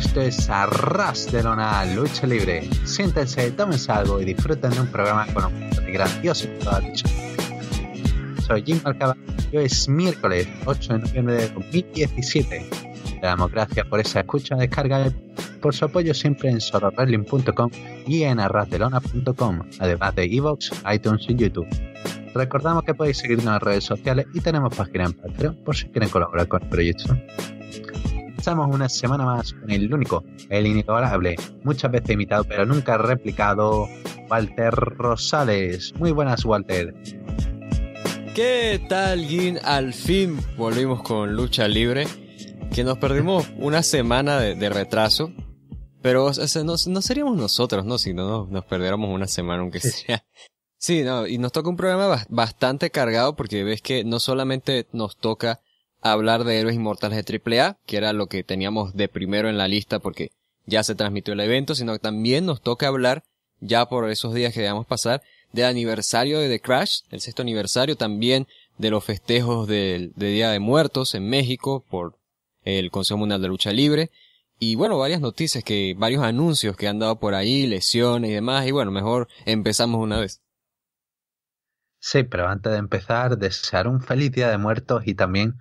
Esto es Arras de Lona Lucha Libre. Siéntense, tomen algo y disfruten de un programa con un de grandioso Soy Jim Alcaba... y hoy es miércoles 8 de noviembre de 2017. Le damos gracias por esa escucha, descarga por su apoyo siempre en sororrelling.com y en arrasdelona.com, además de Evox, iTunes y YouTube. Recordamos que podéis seguirnos en las redes sociales y tenemos página en Patreon por si quieren colaborar con el proyecto. Estamos una semana más con el único, el inigualable, muchas veces imitado pero nunca replicado, Walter Rosales. Muy buenas, Walter. ¿Qué tal, Gin? Al fin volvimos con Lucha Libre, que nos perdimos una semana de, retraso, pero no, seríamos nosotros, ¿no? Si no nos, nos perdiéramos una semana, aunque sea. Sí, no, y nos toca un programa bastante cargado porque ves que no solamente nos toca hablar de Héroes Inmortales de AAA, que era lo que teníamos de primero en la lista porque ya se transmitió el evento, sino que también nos toca hablar, ya por esos días que debamos pasar, del aniversario de The Crash, el sexto aniversario también de los festejos del de Día de Muertos en México por el Consejo Mundial de Lucha Libre. Y bueno, varias noticias que, varios anuncios que han dado por ahí, lesiones y demás. Y bueno, mejor empezamos una vez. Sí, pero antes de empezar, desear un feliz Día de Muertos y también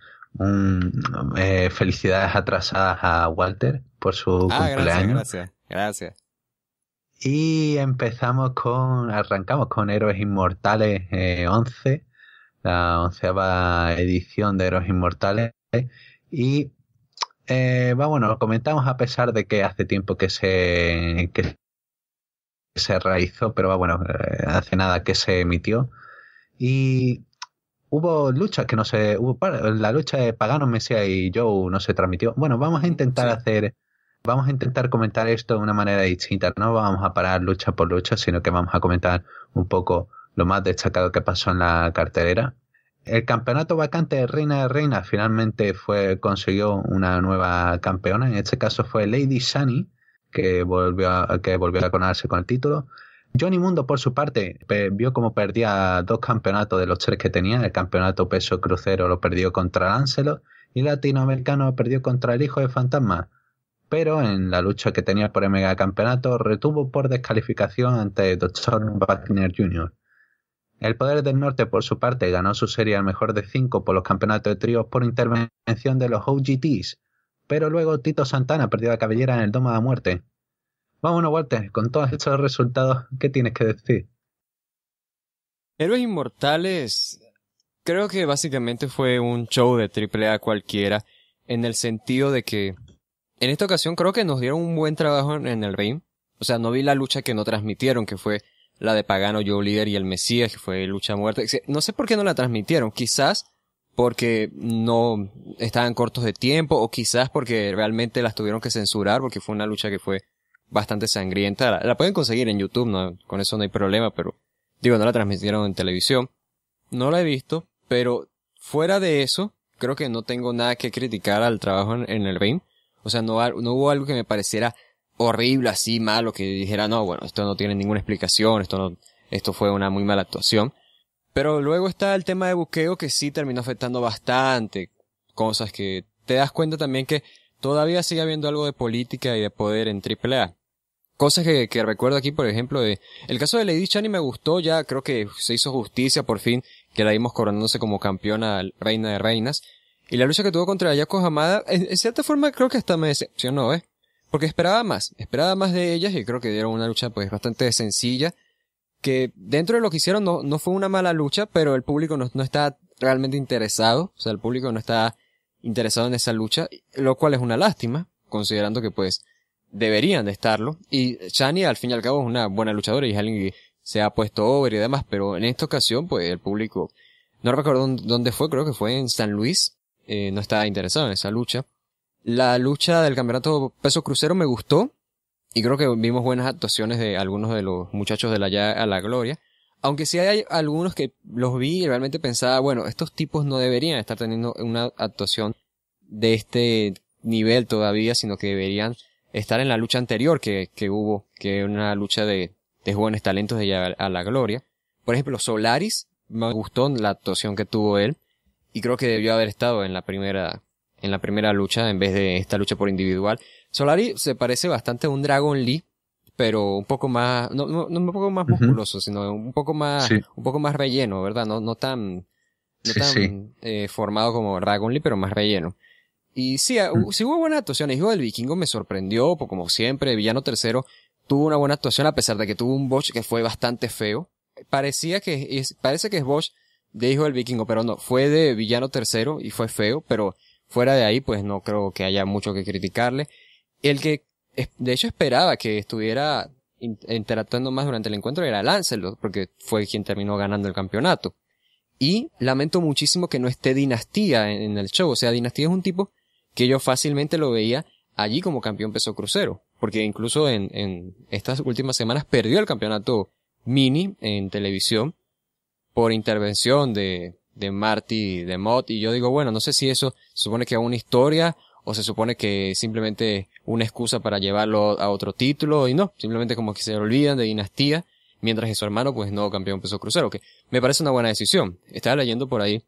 eh, felicidades atrasadas a Walter por su ah, cumpleaños. Gracias, gracias, Y empezamos con, arrancamos con Héroes Inmortales 11, eh, la onceava edición de Héroes Inmortales. Y eh, va bueno, lo comentamos a pesar de que hace tiempo que se, que se realizó, pero va bueno, hace nada que se emitió. Y hubo luchas que no se. Hubo, la lucha de Pagano, Mesías y Joe no se transmitió. Bueno, vamos a intentar hacer. Vamos a intentar comentar esto de una manera distinta. No vamos a parar lucha por lucha, sino que vamos a comentar un poco lo más destacado que pasó en la cartelera. El campeonato vacante de Reina de Reina finalmente fue, consiguió una nueva campeona. En este caso fue Lady Sunny, que volvió a, que volvió a coronarse con el título. Johnny Mundo, por su parte, vio cómo perdía dos campeonatos de los tres que tenía. El campeonato peso crucero lo perdió contra Lancelot y latinoamericano lo perdió contra el hijo de Fantasma. Pero en la lucha que tenía por el megacampeonato retuvo por descalificación ante Doctor Wagner Jr. El Poder del Norte, por su parte, ganó su serie al mejor de cinco por los campeonatos de tríos por intervención de los OGTs. Pero luego Tito Santana perdió la cabellera en el Doma de Muerte Vámonos, Walter, con todos estos resultados, ¿qué tienes que decir? Héroes Inmortales creo que básicamente fue un show de A cualquiera, en el sentido de que en esta ocasión creo que nos dieron un buen trabajo en el ring. O sea, no vi la lucha que no transmitieron, que fue la de Pagano, Joe Líder y el Mesías, que fue lucha a muerte. No sé por qué no la transmitieron. Quizás porque no estaban cortos de tiempo, o quizás porque realmente las tuvieron que censurar, porque fue una lucha que fue bastante sangrienta. La, pueden conseguir en YouTube, no, con eso no hay problema, pero digo, no la transmitieron en televisión. No la he visto, pero fuera de eso, creo que no tengo nada que criticar al trabajo en, el vein O sea, no, no hubo algo que me pareciera horrible, así malo, que dijera, no, bueno, esto no tiene ninguna explicación, esto no, esto fue una muy mala actuación. Pero luego está el tema de buqueo que sí terminó afectando bastante cosas que te das cuenta también que todavía sigue habiendo algo de política y de poder en AAA cosas que, recuerdo aquí, por ejemplo, de, el caso de Lady Chani me gustó, ya creo que se hizo justicia por fin, que la vimos coronándose como campeona, reina de reinas. Y la lucha que tuvo contra Ayako Hamada, en, en cierta forma creo que hasta me decepcionó, ¿eh? Porque esperaba más, esperaba más de ellas y creo que dieron una lucha pues bastante sencilla, que dentro de lo que hicieron no, no fue una mala lucha, pero el público no, no está realmente interesado, o sea, el público no está interesado en esa lucha, lo cual es una lástima, considerando que pues deberían de estarlo. Y Shani al fin y al cabo es una buena luchadora y es alguien que se ha puesto over y demás, pero en esta ocasión pues el público, no recuerdo dónde fue, creo que fue en San Luis, eh, no estaba interesado en esa lucha. La lucha del campeonato peso crucero me gustó y creo que vimos buenas actuaciones de algunos de los muchachos de la ya a la gloria. Aunque sí hay algunos que los vi y realmente pensaba, bueno, estos tipos no deberían estar teniendo una actuación de este nivel todavía, sino que deberían estar en la lucha anterior que, que hubo, que una lucha de, de jóvenes talentos de llegar a la gloria. Por ejemplo, Solaris, me gustó la actuación que tuvo él y creo que debió haber estado en la primera, en la primera lucha en vez de esta lucha por individual. Solaris se parece bastante a un Dragon Lee, pero un poco más, no, no, un poco más musculoso, sino un poco más, un poco más relleno, ¿verdad? No, no tan, no tan Eh, formado como Dragon Lee, pero más relleno. Y sí, ah, mm. sí hubo buena actuación Hijo del Vikingo me sorprendió, como siempre, Villano Tercero tuvo una buena actuación a pesar de que tuvo un Bosch que fue bastante feo. Parecía que parece que es Bosch de Hijo del Vikingo, pero no, fue de Villano Tercero y fue feo, pero fuera de ahí pues no creo que haya mucho que criticarle. El que de hecho esperaba que estuviera interactuando más durante el encuentro era Lancelot, porque fue quien terminó ganando el campeonato. Y lamento muchísimo que no esté Dinastía en, el show. O sea, Dinastía es un tipo que yo fácilmente lo veía allí como campeón peso crucero, porque incluso en, estas últimas semanas perdió el campeonato mini en televisión por intervención de, de Marty de Mott y yo digo, bueno, no sé si eso se supone que es una historia o se supone que simplemente una excusa para llevarlo a otro título y no, simplemente como que se olvidan de dinastía, mientras que su hermano pues no campeón peso crucero, que me parece una buena decisión. Estaba leyendo por ahí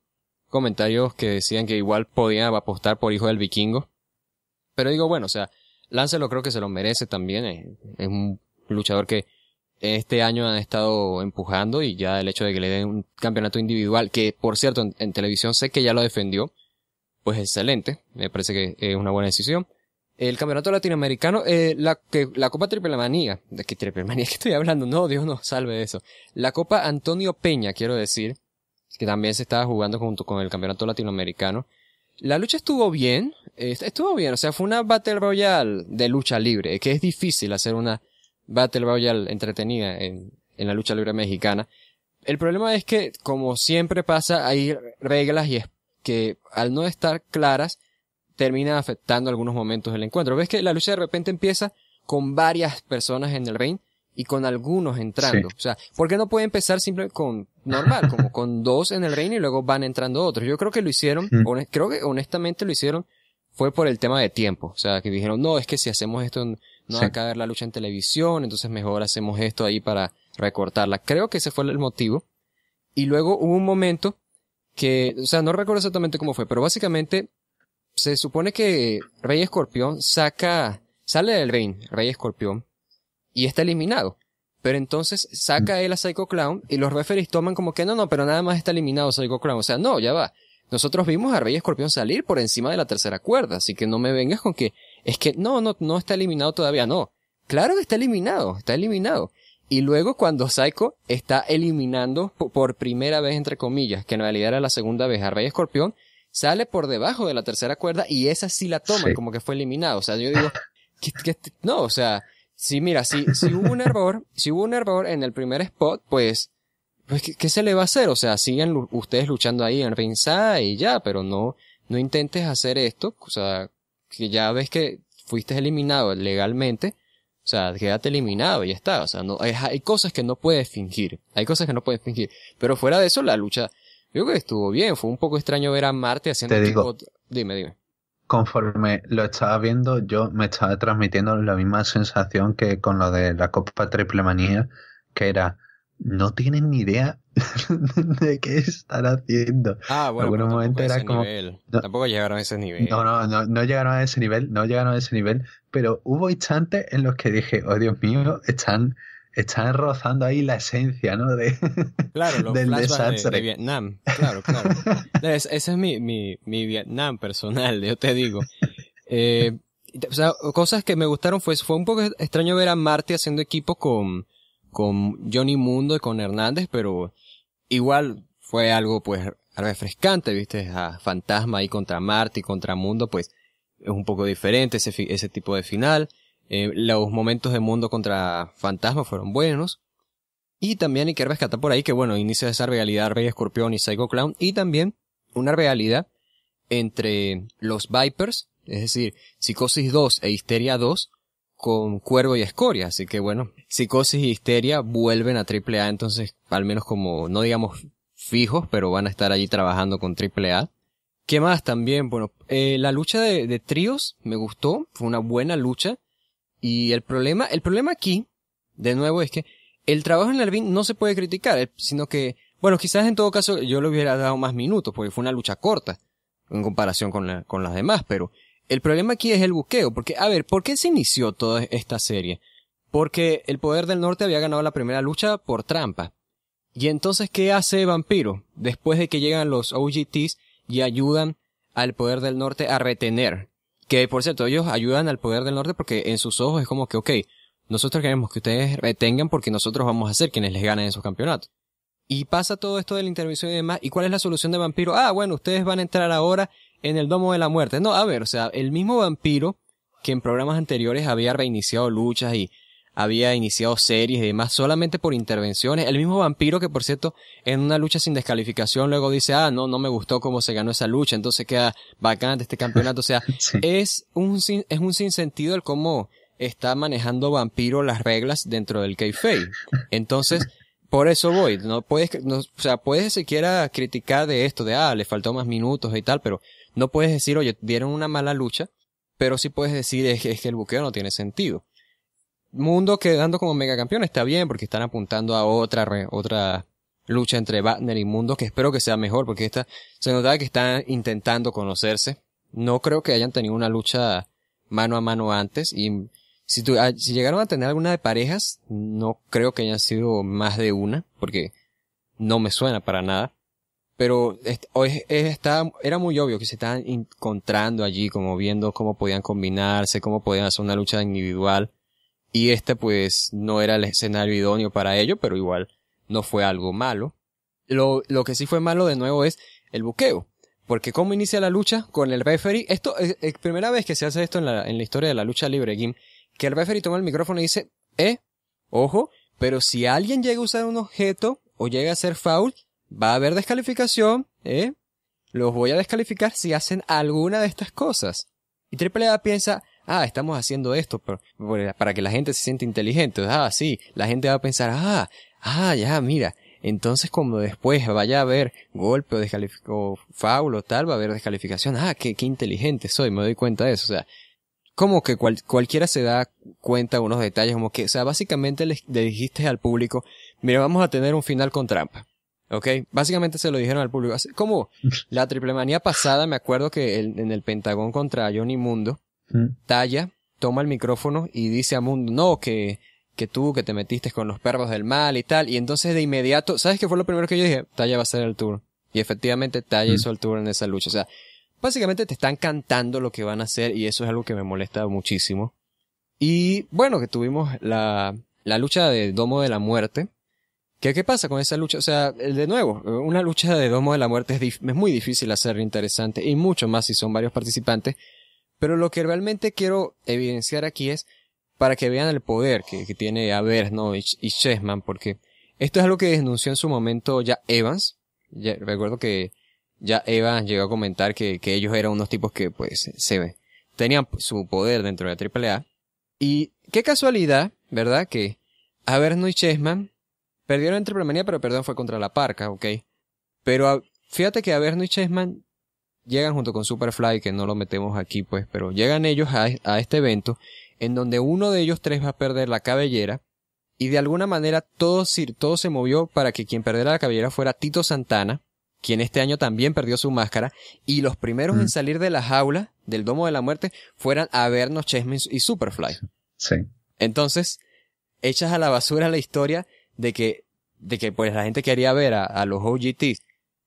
comentarios que decían que igual podía apostar por Hijo del Vikingo. Pero digo, bueno, o sea, lo creo que se lo merece también. Eh, es, un luchador que este año han estado empujando y ya el hecho de que le den un campeonato individual, que por cierto en, televisión sé que ya lo defendió, pues excelente, me parece que es una buena decisión. El campeonato latinoamericano, eh, la, la Copa Triple Manía, ¿de qué Triple Manía que estoy hablando? No, Dios no salve de eso. La Copa Antonio Peña, quiero decir, que también se estaba jugando junto con el campeonato latinoamericano. La lucha estuvo bien, eh, estuvo bien, o sea, fue una Battle Royale de lucha libre, que es difícil hacer una Battle Royale entretenida en, la lucha libre mexicana. El problema es que, como siempre pasa, hay reglas y es que al no estar claras, termina afectando algunos momentos del encuentro. Ves que la lucha de repente empieza con varias personas en el ring y con algunos entrando. O sea, ¿por qué no puede empezar simplemente con normal, como con dos en el reino y luego van entrando otros? Yo creo que lo hicieron, creo que honestamente lo hicieron fue por el tema de tiempo. O sea, que dijeron, no, es que si hacemos esto, no va a caer la lucha en televisión, entonces mejor hacemos esto ahí para recortarla. Creo que ese fue el motivo. Y luego hubo un momento que, o sea, no recuerdo exactamente cómo fue, pero básicamente se supone que Rey Escorpión saca, sale del reino, Rey Escorpión, y está eliminado. Pero entonces saca mm. él a Psycho Clown y los referees toman como que no, no, pero nada más está eliminado Psycho Clown. O sea, no, ya va. Nosotros vimos a Rey Escorpión salir por encima de la tercera cuerda, así que no me vengas con que es que no, no, no está eliminado todavía, no. Claro que está eliminado, está eliminado. Y luego cuando Psycho está eliminando por primera vez, entre comillas, que en realidad era la segunda vez a Rey Escorpión, sale por debajo de la tercera cuerda y esa sí la toma como que fue eliminado. O sea, yo digo, que no, o sea, Sí, mira, si, si hubo un error, si hubo un error en el primer spot, pues, pues ¿qué, se le va a hacer? O sea, sigan ustedes luchando ahí en ringside y ya, pero no, no intentes hacer esto, o sea, que ya ves que fuiste eliminado legalmente, o sea, quédate eliminado y ya está. O sea, no, hay, cosas que no puedes fingir. Hay cosas que no puedes fingir. Pero fuera de eso, la lucha, yo creo que estuvo bien. Fue un poco extraño ver a Marte haciendo... Te digo, tipo... Dime, dime conforme lo estaba viendo, yo me estaba transmitiendo la misma sensación que con lo de la Copa Triple Manía, que era, no tienen ni idea de qué están haciendo. Ah, bueno, en momento como... tampoco llegaron a ese nivel. No, no, no, no llegaron a ese nivel, no llegaron a ese nivel, pero hubo instantes en los que dije, oh Dios mío, están están rozando ahí la esencia, ¿no? De, claro, los del desastre. De, Vietnam, claro, claro. ese es mi, mi, mi, Vietnam personal, yo te digo. Eh, cosas que me gustaron fue, fue un poco extraño ver a Marte haciendo equipo con, con Johnny Mundo y con Hernández, pero igual fue algo pues refrescante, viste, a Fantasma ahí contra Marte contra Mundo, pues es un poco diferente ese, ese tipo de final. Eh, los momentos de Mundo contra Fantasma fueron buenos. Y también hay que rescatar por ahí que, bueno, inicia esa realidad Rey Escorpión y Psycho Clown. Y también una realidad entre los Vipers, es decir, Psicosis 2 e Histeria 2, con Cuervo y Escoria. Así que, bueno, Psicosis y Histeria vuelven a AAA, entonces, al menos como, no digamos fijos, pero van a estar allí trabajando con AAA. ¿Qué más también? Bueno, eh, la lucha de, de tríos me gustó, fue una buena lucha. Y el problema, el problema aquí, de nuevo, es que el trabajo en Larvin no se puede criticar, eh, sino que, bueno, quizás en todo caso yo le hubiera dado más minutos, porque fue una lucha corta en comparación con, con las demás, pero el problema aquí es el buqueo, porque, a ver, ¿por qué se inició toda esta serie? Porque el poder del norte había ganado la primera lucha por trampa. Y entonces, ¿qué hace Vampiro? Después de que llegan los OGTs y ayudan al poder del norte a retener que por cierto, ellos ayudan al poder del norte porque en sus ojos es como que, ok, nosotros queremos que ustedes retengan porque nosotros vamos a ser quienes les ganen esos campeonatos. Y pasa todo esto de la intervención y demás. ¿Y cuál es la solución de vampiro? Ah, bueno, ustedes van a entrar ahora en el domo de la muerte. No, a ver, o sea, el mismo vampiro que en programas anteriores había reiniciado luchas y había iniciado series y demás solamente por intervenciones. El mismo vampiro que, por cierto, en una lucha sin descalificación luego dice, ah, no, no me gustó cómo se ganó esa lucha, entonces queda vacante este campeonato. O sea, es, un, es un sinsentido el cómo está manejando vampiro las reglas dentro del kayfabe. Entonces, por eso voy, no puedes, o sea, puedes siquiera criticar de esto, de, ah, le faltó más minutos y tal, pero no puedes decir, oye, dieron una mala lucha, pero sí puedes decir es que el buqueo no tiene sentido. Mundo quedando como megacampeón está bien porque están apuntando a otra, otra lucha entre Wagner y Mundo que espero que sea mejor porque esta se notaba que están intentando conocerse. No creo que hayan tenido una lucha mano a mano antes y si, ah, si llegaron a tener alguna de parejas, no creo que hayan sido más de una porque no me suena para nada. Pero está, era muy obvio que se estaban encontrando allí, como viendo cómo podían combinarse, cómo podían hacer una lucha individual y este pues no era el escenario idóneo para ello, pero igual no fue algo malo. Lo, lo que sí fue malo de nuevo es el buqueo. Porque cómo inicia la lucha con el referee. Esto es, eh, eh, primera vez que se hace esto en la, en la historia de la lucha libre, Gim, Que el referee toma el micrófono y dice, eh, ojo, pero si alguien llega a usar un objeto o llega a ser foul, va a haber descalificación, ¿eh? Los voy a descalificar si hacen alguna de estas cosas. Y Triple A piensa, ah, estamos haciendo esto para que la gente se siente inteligente, ah, sí, la gente va a pensar, ah, ah, ya, mira, entonces como después vaya a haber golpe o, faulo o tal, va a haber descalificación, ah, qué, qué inteligente soy, me doy cuenta de eso, o sea, como que cualquiera se da cuenta de unos detalles, como que, o sea, básicamente le, dijiste al público, mira, vamos a tener un final con trampa. ¿Ok? Básicamente se lo dijeron al público. Como la triplemanía pasada, me acuerdo que en el Pentagón contra Johnny Mundo, Talla toma el micrófono y dice a Mundo, no, que, que tú, que te metiste con los perros del mal y tal. Y entonces de inmediato, ¿sabes qué fue lo primero que yo dije? Talla va a hacer el tour. Y efectivamente Talla hizo el tour en esa lucha. O sea, básicamente te están cantando lo que van a hacer y eso es algo que me molesta muchísimo. Y bueno, que tuvimos la, la lucha de Domo de la Muerte. ¿Qué, ¿Qué pasa con esa lucha? O sea, de nuevo, una lucha de Domo de la Muerte es, es muy difícil hacer interesante y mucho más si son varios participantes. Pero lo que realmente quiero evidenciar aquí es para que vean el poder que, tiene Averno y, y Chessman, porque esto es algo que denunció en su momento ya Evans. recuerdo que ya Evans llegó a comentar que, ellos eran unos tipos que pues se ve, tenían su poder dentro de la AAA. Y qué casualidad, ¿verdad? Que Averno y Chessman perdieron en Triple Manía, pero perdón, fue contra la Parca, ¿ok? Pero fíjate que Averno y Chessman llegan junto con Superfly, que no lo metemos aquí pues, pero llegan ellos a, este evento en donde uno de ellos tres va a perder la cabellera y de alguna manera todo, todo se movió para que quien perdiera la cabellera fuera Tito Santana, quien este año también perdió su máscara, y los primeros en mm. salir de la jaula del Domo de la Muerte fueran vernos Chessman y Superfly. Sí. Entonces, echas a la basura la historia de que, de que pues la gente quería ver a, a los OGTs,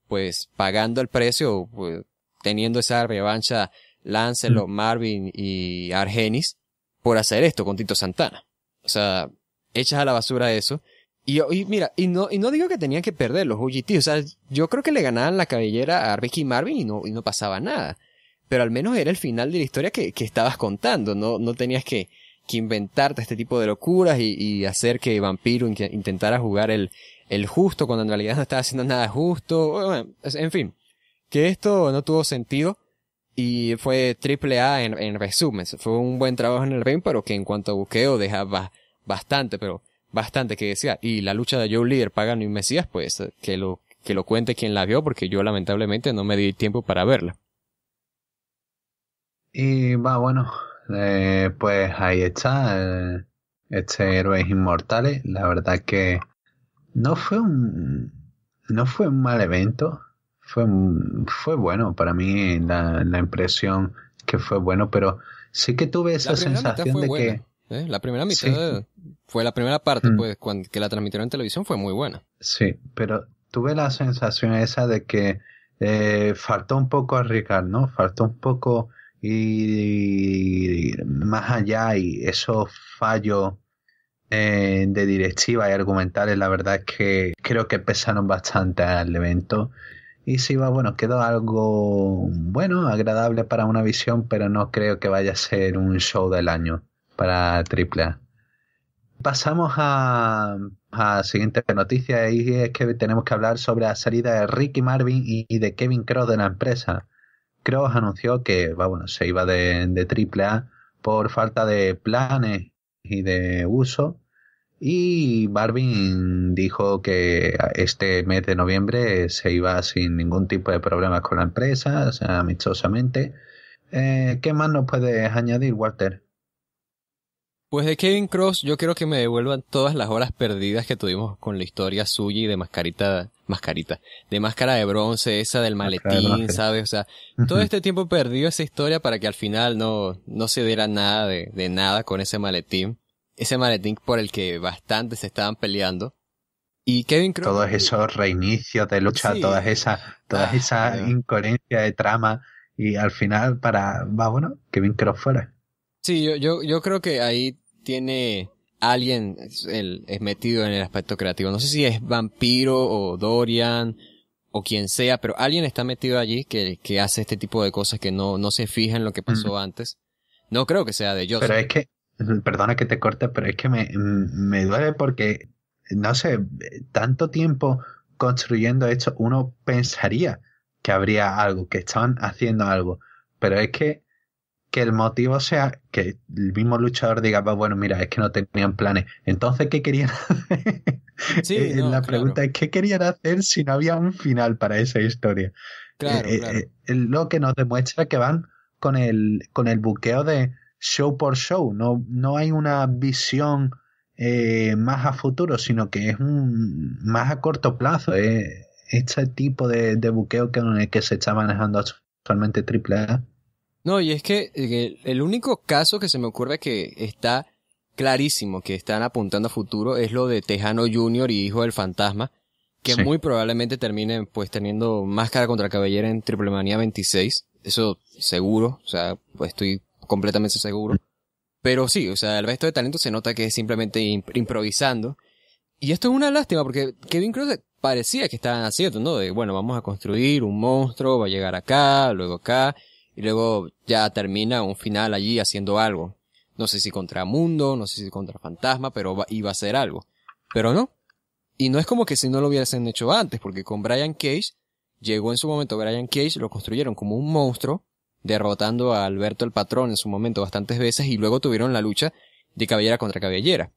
pues pagando el precio, pues, teniendo esa revancha Lancelot, mm. Marvin y Argenis por hacer esto con Tito Santana. O sea, echas a la basura eso. Y, mira, y no, y no digo que tenían que perder los UGT, o sea, yo creo que le ganaban la cabellera a Ricky y Marvin y no, y no pasaba nada. Pero al menos era el final de la historia que, estabas contando, no, no tenías que, inventarte este tipo de locuras y, hacer que Vampiro intentara jugar el, justo cuando en realidad no estaba haciendo nada justo, en fin que esto no tuvo sentido y fue triple A en, resumen. Fue un buen trabajo en el ring, pero que en cuanto a buqueo dejaba bastante, pero bastante que decía. Y la lucha de Joe Leader, Pagan y Mesías, pues que lo, que lo cuente quien la vio, porque yo lamentablemente no me di tiempo para verla. Y va, bueno, eh, pues ahí está, eh, este Héroes inmortal La verdad que no fue un, no fue un mal evento fue, fue bueno para mí la, la impresión que fue bueno, pero sí que tuve esa sensación de que... ¿eh? La primera mitad fue la primera parte, mm. pues, cuando, que la transmitieron en televisión fue muy buena. Sí, pero tuve la sensación esa de que eh, faltó un poco arriesgar, ¿no? Faltó un poco ir más allá y esos fallos eh, de directiva y argumentales, la verdad es que creo que pesaron bastante al evento y si va, bueno, quedó algo bueno, agradable para una visión, pero no creo que vaya a ser un show del año para AAA. Pasamos a, la siguiente noticia y es que tenemos que hablar sobre la salida de Ricky Marvin y, de Kevin Cross de la empresa. Cross anunció que bueno, se iba de, de AAA por falta de planes y de uso y Marvin dijo que este mes de noviembre se iba sin ningún tipo de problemas con la empresa, amistosamente. Eh, ¿Qué más nos puedes añadir, Walter? Pues de Kevin Cross, yo quiero que me devuelvan todas las horas perdidas que tuvimos con la historia suya y de mascarita, mascarita, de máscara de bronce, esa del maletín, ¿sabes? O sea, todo este tiempo perdido esa historia para que al final no, no se diera nada de nada con ese maletín ese maletín por el que bastante se estaban peleando. Y Kevin Todos esos reinicios de lucha, toda todas ah, esas, incoherencias de trama. Y al final, para, bueno, Kevin Cross fuera. Sí, yo, yo, creo que ahí tiene alguien es metido en el aspecto creativo. No sé si es Vampiro o Dorian o quien sea, pero alguien está metido allí que, hace este tipo de cosas que no, no se fija en lo que mm. pasó antes. No creo que sea de ellos Pero es que Perdona que te corte, pero es que me, me duele porque, no sé, tanto tiempo construyendo esto, uno pensaría que habría algo, que estaban haciendo algo, pero es que que el motivo sea que el mismo luchador diga, bueno, mira, es que no tenían planes. Entonces, ¿qué querían hacer? Sí, eh, eh, la pregunta es, ¿qué querían hacer si no había un final para esa historia? Claro, eh, lo que nos demuestra que van con el, con el buqueo de, show por show, no, no hay una visión eh, más a futuro, sino que es un más a corto plazo. este tipo de, buqueo que, que se está manejando actualmente Triple No, y es eh, que el, único caso que se me ocurre que está clarísimo que están apuntando a futuro es lo de Tejano Jr. y Hijo del Fantasma, que muy probablemente terminen pues teniendo máscara contra caballero en Triple Manía 26. Eso seguro, o sea, pues estoy completamente seguro. Pero sí, o sea, el resto de talento se nota que es simplemente improvisando. Y esto es una lástima porque Kevin Cross parecía que estaban haciendo, ¿no? De, bueno, vamos a construir un monstruo, va a llegar acá, luego acá, y luego ya termina un final allí haciendo algo. No sé si contra Mundo, no sé si contra Fantasma, pero iba a ser algo. Pero no. Y no es como que si no lo hubiesen hecho antes, porque con Brian Cage, llegó en su momento Brian Cage, lo construyeron como un monstruo, derrotando a Alberto el Patrón en su momento bastantes veces y luego tuvieron la lucha de cabellera contra cabellera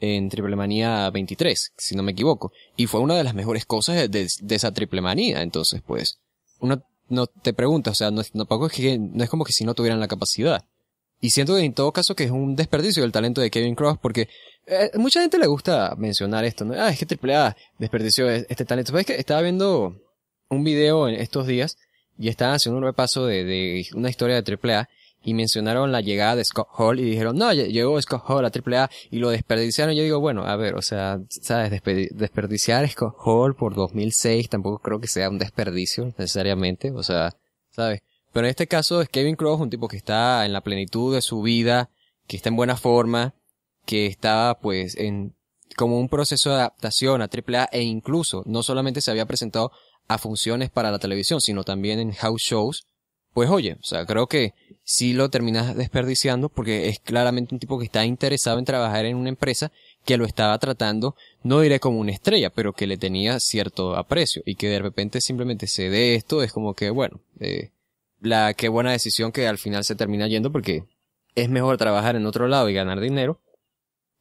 en Triple 23, si no me equivoco. Y fue una de las mejores cosas de, esa Triple Manía. Entonces, pues, uno no te pregunta, o sea, no, es que, no es como que si no tuvieran la capacidad. Y siento que en todo caso que es un desperdicio del talento de Kevin Cross porque eh, mucha gente le gusta mencionar esto, ¿no? Ah, es que AAA desperdició este talento. sabes pues es que estaba viendo un video en estos días y estaban haciendo un repaso de, de una historia de AAA y mencionaron la llegada de Scott Hall y dijeron, no, llegó Scott Hall a AAA y lo desperdiciaron. Yo digo, bueno, a ver, o sea, sabes, desperdiciar desperdiciar Scott Hall por 2006 tampoco creo que sea un desperdicio necesariamente, o sea, sabes. Pero en este caso es Kevin Cross, un tipo que está en la plenitud de su vida, que está en buena forma, que está pues en como un proceso de adaptación a AAA e incluso no solamente se había presentado a funciones para la televisión, sino también en house shows, pues oye, o sea, creo que sí lo terminas desperdiciando porque es claramente un tipo que está interesado en trabajar en una empresa que lo estaba tratando, no diré como una estrella, pero que le tenía cierto aprecio y que de repente simplemente se dé esto, es como que, bueno, eh, la qué buena decisión que al final se termina yendo porque es mejor trabajar en otro lado y ganar dinero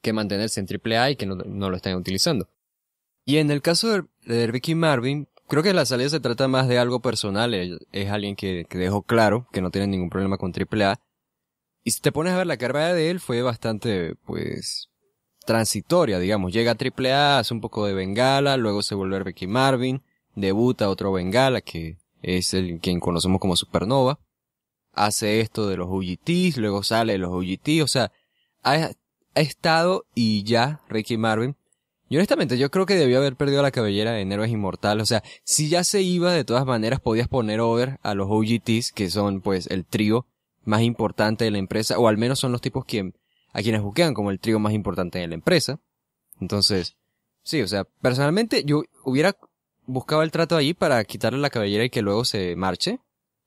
que mantenerse en AAA y que no, lo estén utilizando. Y en el caso de, de Ricky Marvin, Creo que la salida se trata más de algo personal. Es alguien que, dejó claro que no tiene ningún problema con AAA. Y si te pones a ver la carrera de él, fue bastante, pues, transitoria, digamos. Llega a AAA, hace un poco de Bengala, luego se vuelve Ricky Marvin, debuta otro Bengala, que es el quien conocemos como Supernova. Hace esto de los UGTs, luego sale los UGTs, o sea, ha estado y ya Ricky Marvin y honestamente, yo creo que debió haber perdido la cabellera de Nero inmortal. O sea, si ya se iba, de todas maneras podías poner over a los OGTs, que son pues el trío más importante de la empresa, o al menos son los tipos quien, a quienes buscan como el trío más importante de la empresa. Entonces, sí, o sea, personalmente yo hubiera buscado el trato ahí para quitarle la cabellera y que luego se marche,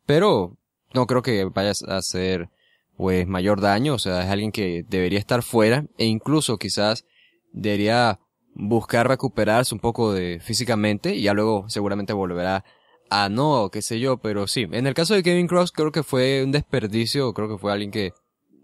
pero no creo que vayas a hacer pues mayor daño, o sea, es alguien que debería estar fuera e incluso quizás debería buscar recuperarse un poco de físicamente y ya luego seguramente volverá a no, qué sé yo, pero sí. En el caso de Kevin Cross creo que fue un desperdicio, creo que fue alguien que,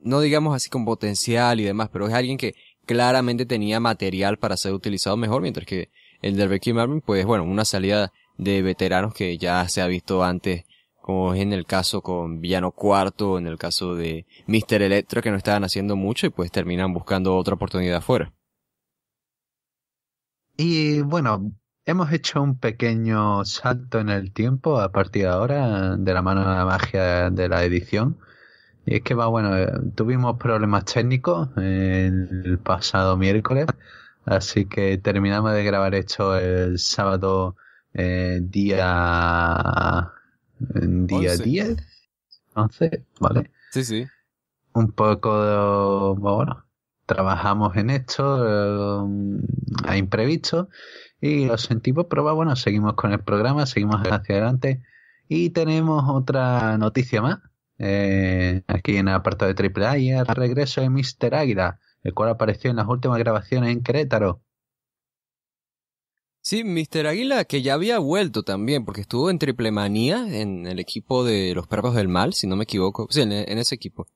no digamos así con potencial y demás, pero es alguien que claramente tenía material para ser utilizado mejor, mientras que el de Ricky Marvin, pues bueno, una salida de veteranos que ya se ha visto antes, como es en el caso con Villano Cuarto, en el caso de Mr. Electro, que no estaban haciendo mucho y pues terminan buscando otra oportunidad afuera. Y bueno, hemos hecho un pequeño salto en el tiempo a partir de ahora, de la mano de la magia de la edición. Y es que va, bueno, eh, tuvimos problemas técnicos el pasado miércoles, así que terminamos de grabar esto el sábado eh, día. día 10, 11, ¿vale? Sí, sí. Un poco, bueno, trabajamos en esto eh, a imprevisto y lo sentimos, pero bueno, seguimos con el programa, seguimos hacia adelante y tenemos otra noticia más. Eh, aquí en el apartado de AAA y el regreso de Mr. Águila, el cual apareció en las últimas grabaciones en Querétaro. Sí, Mr. Águila, que ya había vuelto también, porque estuvo en Triple Manía, en el equipo de los Perros del Mal, si no me equivoco. Sí, en, ese equipo.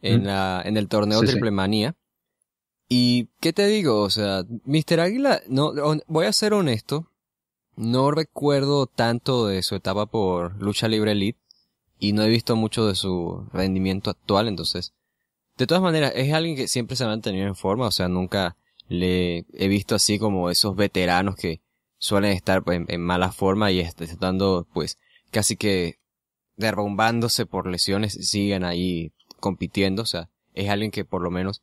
En, mm. el torneo Triple Manía. Y, ¿qué te digo? O sea, Mr. Águila, no, voy a ser honesto, no recuerdo tanto de su etapa por Lucha Libre Elite y no he visto mucho de su rendimiento actual, entonces. De todas maneras, es alguien que siempre se ha mantenido en forma, o sea, nunca le he visto así como esos veteranos que suelen estar pues, en, en mala forma y estando pues casi que derrumbándose por lesiones siguen ahí compitiendo, o sea, es alguien que por lo menos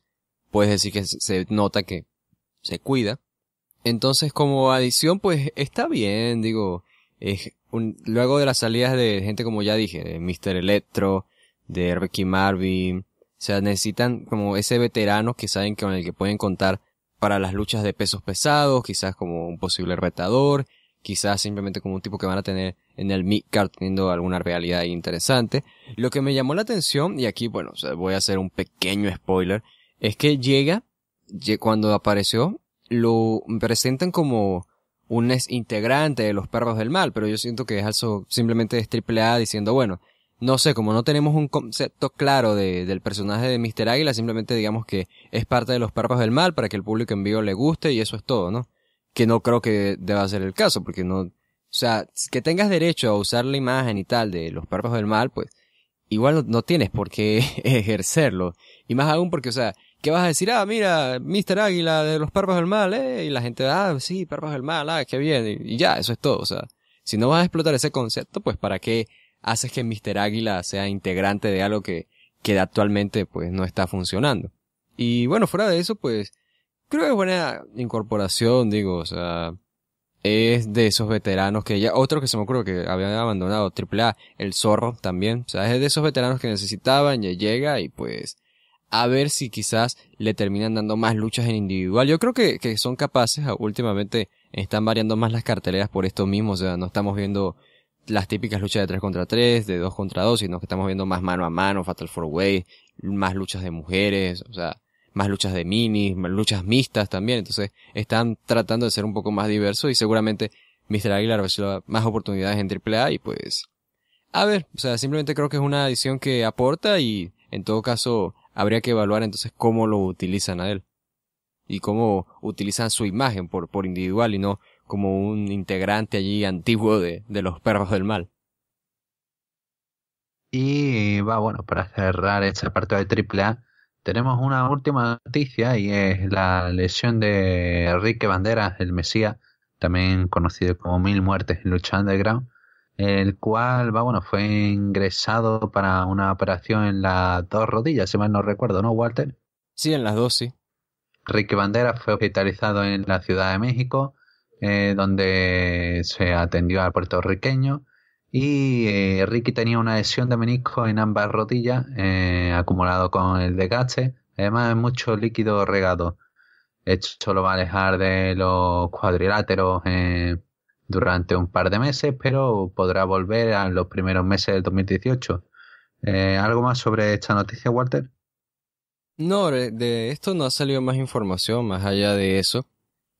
puedes decir que se nota que se cuida. Entonces, como adición, pues está bien, digo, es un, luego de las salidas de gente como ya dije, de Mr. Electro, de Ricky Marvin, o sea, necesitan como ese veterano que saben con el que pueden contar para las luchas de pesos pesados, quizás como un posible retador, quizás simplemente como un tipo que van a tener en el midcard teniendo alguna realidad interesante. Lo que me llamó la atención, y aquí, bueno, voy a hacer un pequeño spoiler, es que llega, cuando apareció, lo presentan como un ex integrante de los perros del mal, pero yo siento que es eso simplemente es triple A diciendo, bueno, no sé, como no tenemos un concepto claro de, del personaje de Mr. Águila, simplemente digamos que es parte de los perros del mal para que el público en vivo le guste y eso es todo, ¿no? Que no creo que deba ser el caso, porque no, o sea, que tengas derecho a usar la imagen y tal de los perros del mal, pues igual no tienes por qué ejercerlo. Y más aún porque, o sea, qué vas a decir, ah, mira, Mr. Águila de los Perros del Mal, eh, y la gente, ah, sí, Perros del Mal, ah, qué bien, y, ya, eso es todo, o sea, si no vas a explotar ese concepto, pues para qué haces que Mr. Águila sea integrante de algo que, que actualmente pues no está funcionando. Y bueno, fuera de eso, pues, creo que es buena incorporación, digo, o sea, es de esos veteranos que ya, otro que se me ocurre que habían abandonado, AAA, el zorro también, o sea, es de esos veteranos que necesitaban, ya llega y pues, a ver si quizás le terminan dando más luchas en individual. Yo creo que, que son capaces, ah, últimamente están variando más las carteleras por esto mismo, o sea, no estamos viendo las típicas luchas de 3 contra 3, de 2 contra 2, sino que estamos viendo más mano a mano, Fatal Four Way, más luchas de mujeres, o sea, más luchas de minis, más luchas mixtas también, entonces están tratando de ser un poco más diversos y seguramente Mr. Aguilar va más oportunidades en AAA y pues... A ver, o sea, simplemente creo que es una adición que aporta y en todo caso habría que evaluar entonces cómo lo utilizan a él y cómo utilizan su imagen por, por individual y no como un integrante allí antiguo de, los perros del mal. Y va bueno, para cerrar esta parte de AAA, tenemos una última noticia y es la lesión de Enrique Banderas, el Mesías, también conocido como Mil Muertes en Lucha Underground, el cual va, bueno, fue ingresado para una operación en las dos rodillas, si mal no recuerdo, ¿no, Walter? Sí, en las dos, sí. Ricky Bandera fue hospitalizado en la Ciudad de México, eh, donde se atendió al puertorriqueño. Y eh, Ricky tenía una lesión de menisco en ambas rodillas, eh, acumulado con el desgaste. Además, mucho líquido regado. Esto lo va a alejar de los cuadriláteros durante un par de meses, pero podrá volver a los primeros meses del 2018. Eh, ¿Algo más sobre esta noticia, Walter? No, de esto no ha salido más información más allá de eso.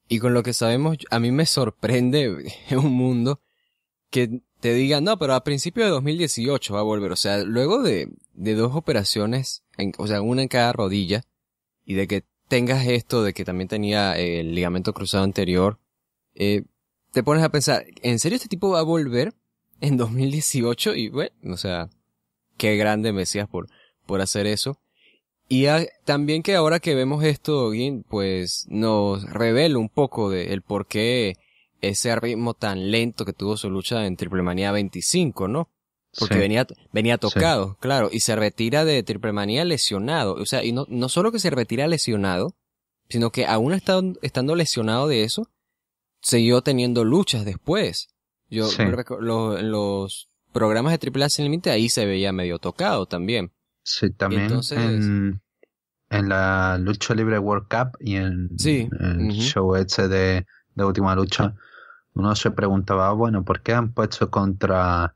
Y con lo que sabemos, a mí me sorprende un mundo que te diga... no, pero a principios de 2018 va a volver. O sea, luego de, dos operaciones, o sea, una en cada rodilla, y de que tengas esto, de que también tenía el ligamento cruzado anterior, eh, te pones a pensar, ¿en serio este tipo va a volver en 2018? Y bueno, o sea, qué grande Mesías por, por hacer eso. Y también que ahora que vemos esto, pues nos revela un poco de el por qué ese ritmo tan lento que tuvo su lucha en Triple Manía 25, ¿no? Porque venía, venía tocado, claro, y se retira de Triple Manía lesionado. O sea, y no, no solo que se retira lesionado, sino que aún estando, estando lesionado de eso, siguió teniendo luchas después. Yo que los, los programas de AAA sin límite ahí se veía medio tocado también. Sí, también. en, en, la lucha libre World Cup y en el show ese de, de, última lucha, uno se preguntaba, ah, bueno, ¿por qué han puesto contra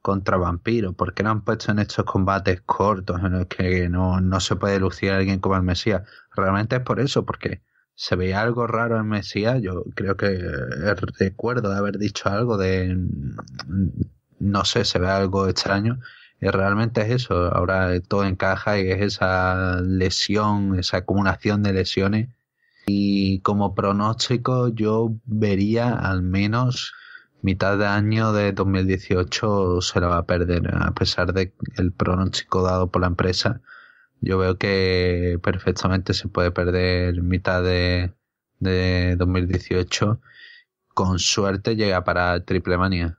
contra vampiros? ¿Por qué no han puesto en estos combates cortos en los que no, no se puede lucir a alguien como el Mesías? Realmente es por eso, porque se veía algo raro en Mesías. Yo creo que recuerdo de haber dicho algo de. Mm, no sé, se ve algo extraño. Y eh, realmente es eso. Ahora todo encaja y es esa lesión, esa acumulación de lesiones. Y como pronóstico, yo vería al menos mitad de año de 2018 se la va a perder, a pesar del el pronóstico dado por la empresa yo veo que perfectamente se puede perder mitad de, de 2018. Con suerte llega para Triple Manía.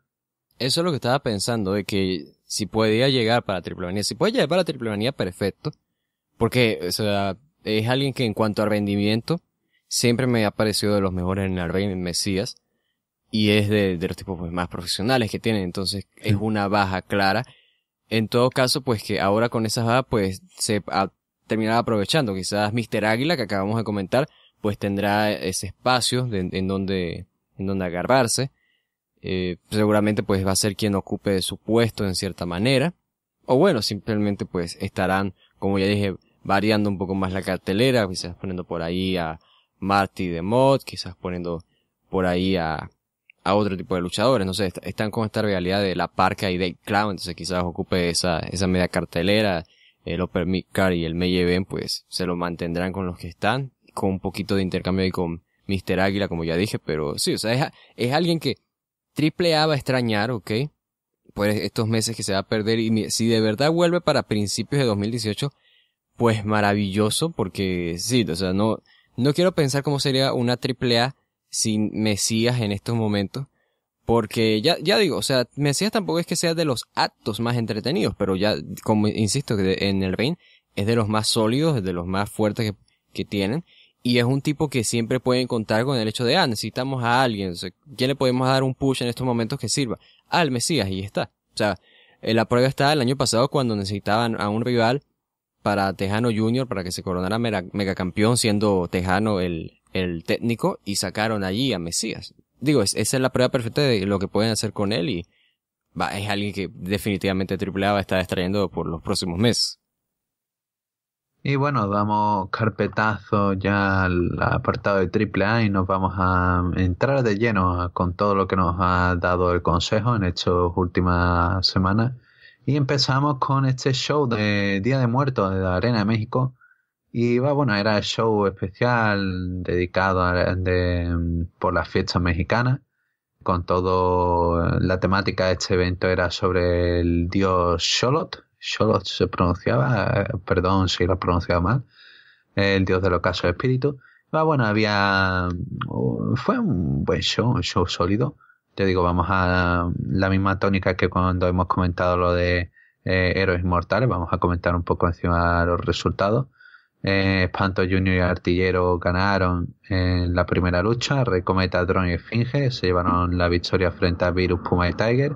Eso es lo que estaba pensando, de que si podía llegar para Triple Manía, si puede llegar para Triple Manía, perfecto. Porque, o sea, es alguien que en cuanto a rendimiento, siempre me ha parecido de los mejores en el Rey Mesías. Y es de, los tipos pues, más profesionales que tienen, entonces es una baja clara en todo caso, pues que ahora con esas va pues se ha terminado aprovechando. Quizás Mr. Águila, que acabamos de comentar, pues tendrá ese espacio en donde, en donde agarrarse. Eh, seguramente pues va a ser quien ocupe su puesto en cierta manera. O bueno, simplemente pues estarán, como ya dije, variando un poco más la cartelera, quizás poniendo por ahí a Marty de Mod, quizás poniendo por ahí a a otro tipo de luchadores. No sé, están con esta realidad de La Parca y de Clown, entonces quizás ocupe esa, esa media cartelera. El eh, Upper Card y el May Event, pues se lo mantendrán con los que están, con un poquito de intercambio y con Mr. Águila, como ya dije, pero sí, o sea, es, alguien que Triple va a extrañar, ¿ok? Por e-, estos meses que se va a perder y si de verdad vuelve para principios de 2018, pues maravilloso, porque sí, o sea, no, no quiero pensar cómo sería una Triple sin Mesías en estos momentos. Porque ya, ya digo, o sea, Mesías tampoco es que sea de los actos más entretenidos, pero ya, como insisto, en el ring es de los más sólidos, es de los más fuertes que, tienen. Y es un tipo que siempre pueden contar con el hecho de, ah, necesitamos a alguien, ¿quién le podemos dar un push en estos momentos que sirva? Al ah, Mesías, y está. O sea, eh, la prueba está el año pasado cuando necesitaban a un rival para Tejano Jr. para que se coronara megacampeón, siendo Tejano el, el técnico y sacaron allí a Mesías. Digo, esa es la prueba perfecta de lo que pueden hacer con él y es alguien que definitivamente AAA va a estar extrayendo por los próximos meses. Y bueno, damos carpetazo ya al apartado de AAA y nos vamos a entrar de lleno con todo lo que nos ha dado el Consejo en estas últimas semanas. Y empezamos con este show de Día de Muertos de la Arena de México, y va bueno, era el show especial dedicado por las fiestas mexicanas. Con todo, la temática de este evento era sobre el dios Xolot. Sholot se pronunciaba, perdón si lo pronunciaba mal, el dios del ocaso de espíritu. va bueno, había. Fue un buen show, un show sólido. Te digo, vamos a la misma tónica que cuando hemos comentado lo de eh, Héroes Inmortales. Vamos a comentar un poco encima los resultados. Eh, Espanto Junior y Artillero ganaron en la primera lucha. Recometa, Drone y Esfinge se llevaron la victoria frente a Virus, Puma y Tiger.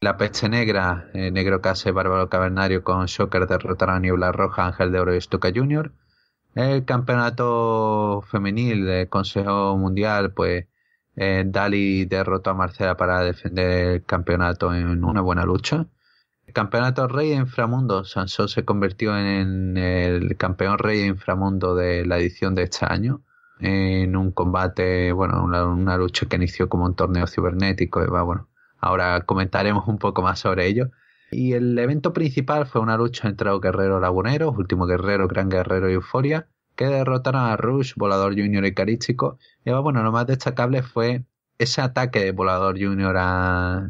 La Peste Negra, eh, Negro Case, Bárbaro Cavernario con Shocker derrotaron a Niebla Roja, Ángel de Oro y Stuka Junior. El campeonato femenil del Consejo Mundial, pues eh, Dali derrotó a Marcela para defender el campeonato en una buena lucha. Campeonato Rey de Inframundo. Sansón se convirtió en el campeón Rey de Inframundo de la edición de este año. En un combate, bueno, una, lucha que inició como un torneo cibernético. va, bueno, ahora comentaremos un poco más sobre ello. Y el evento principal fue una lucha entre los guerreros laguneros, último guerrero, gran guerrero y euforia, que derrotaron a Rush, Volador Junior y Carístico. Y bueno, lo más destacable fue ese ataque de Volador Junior a,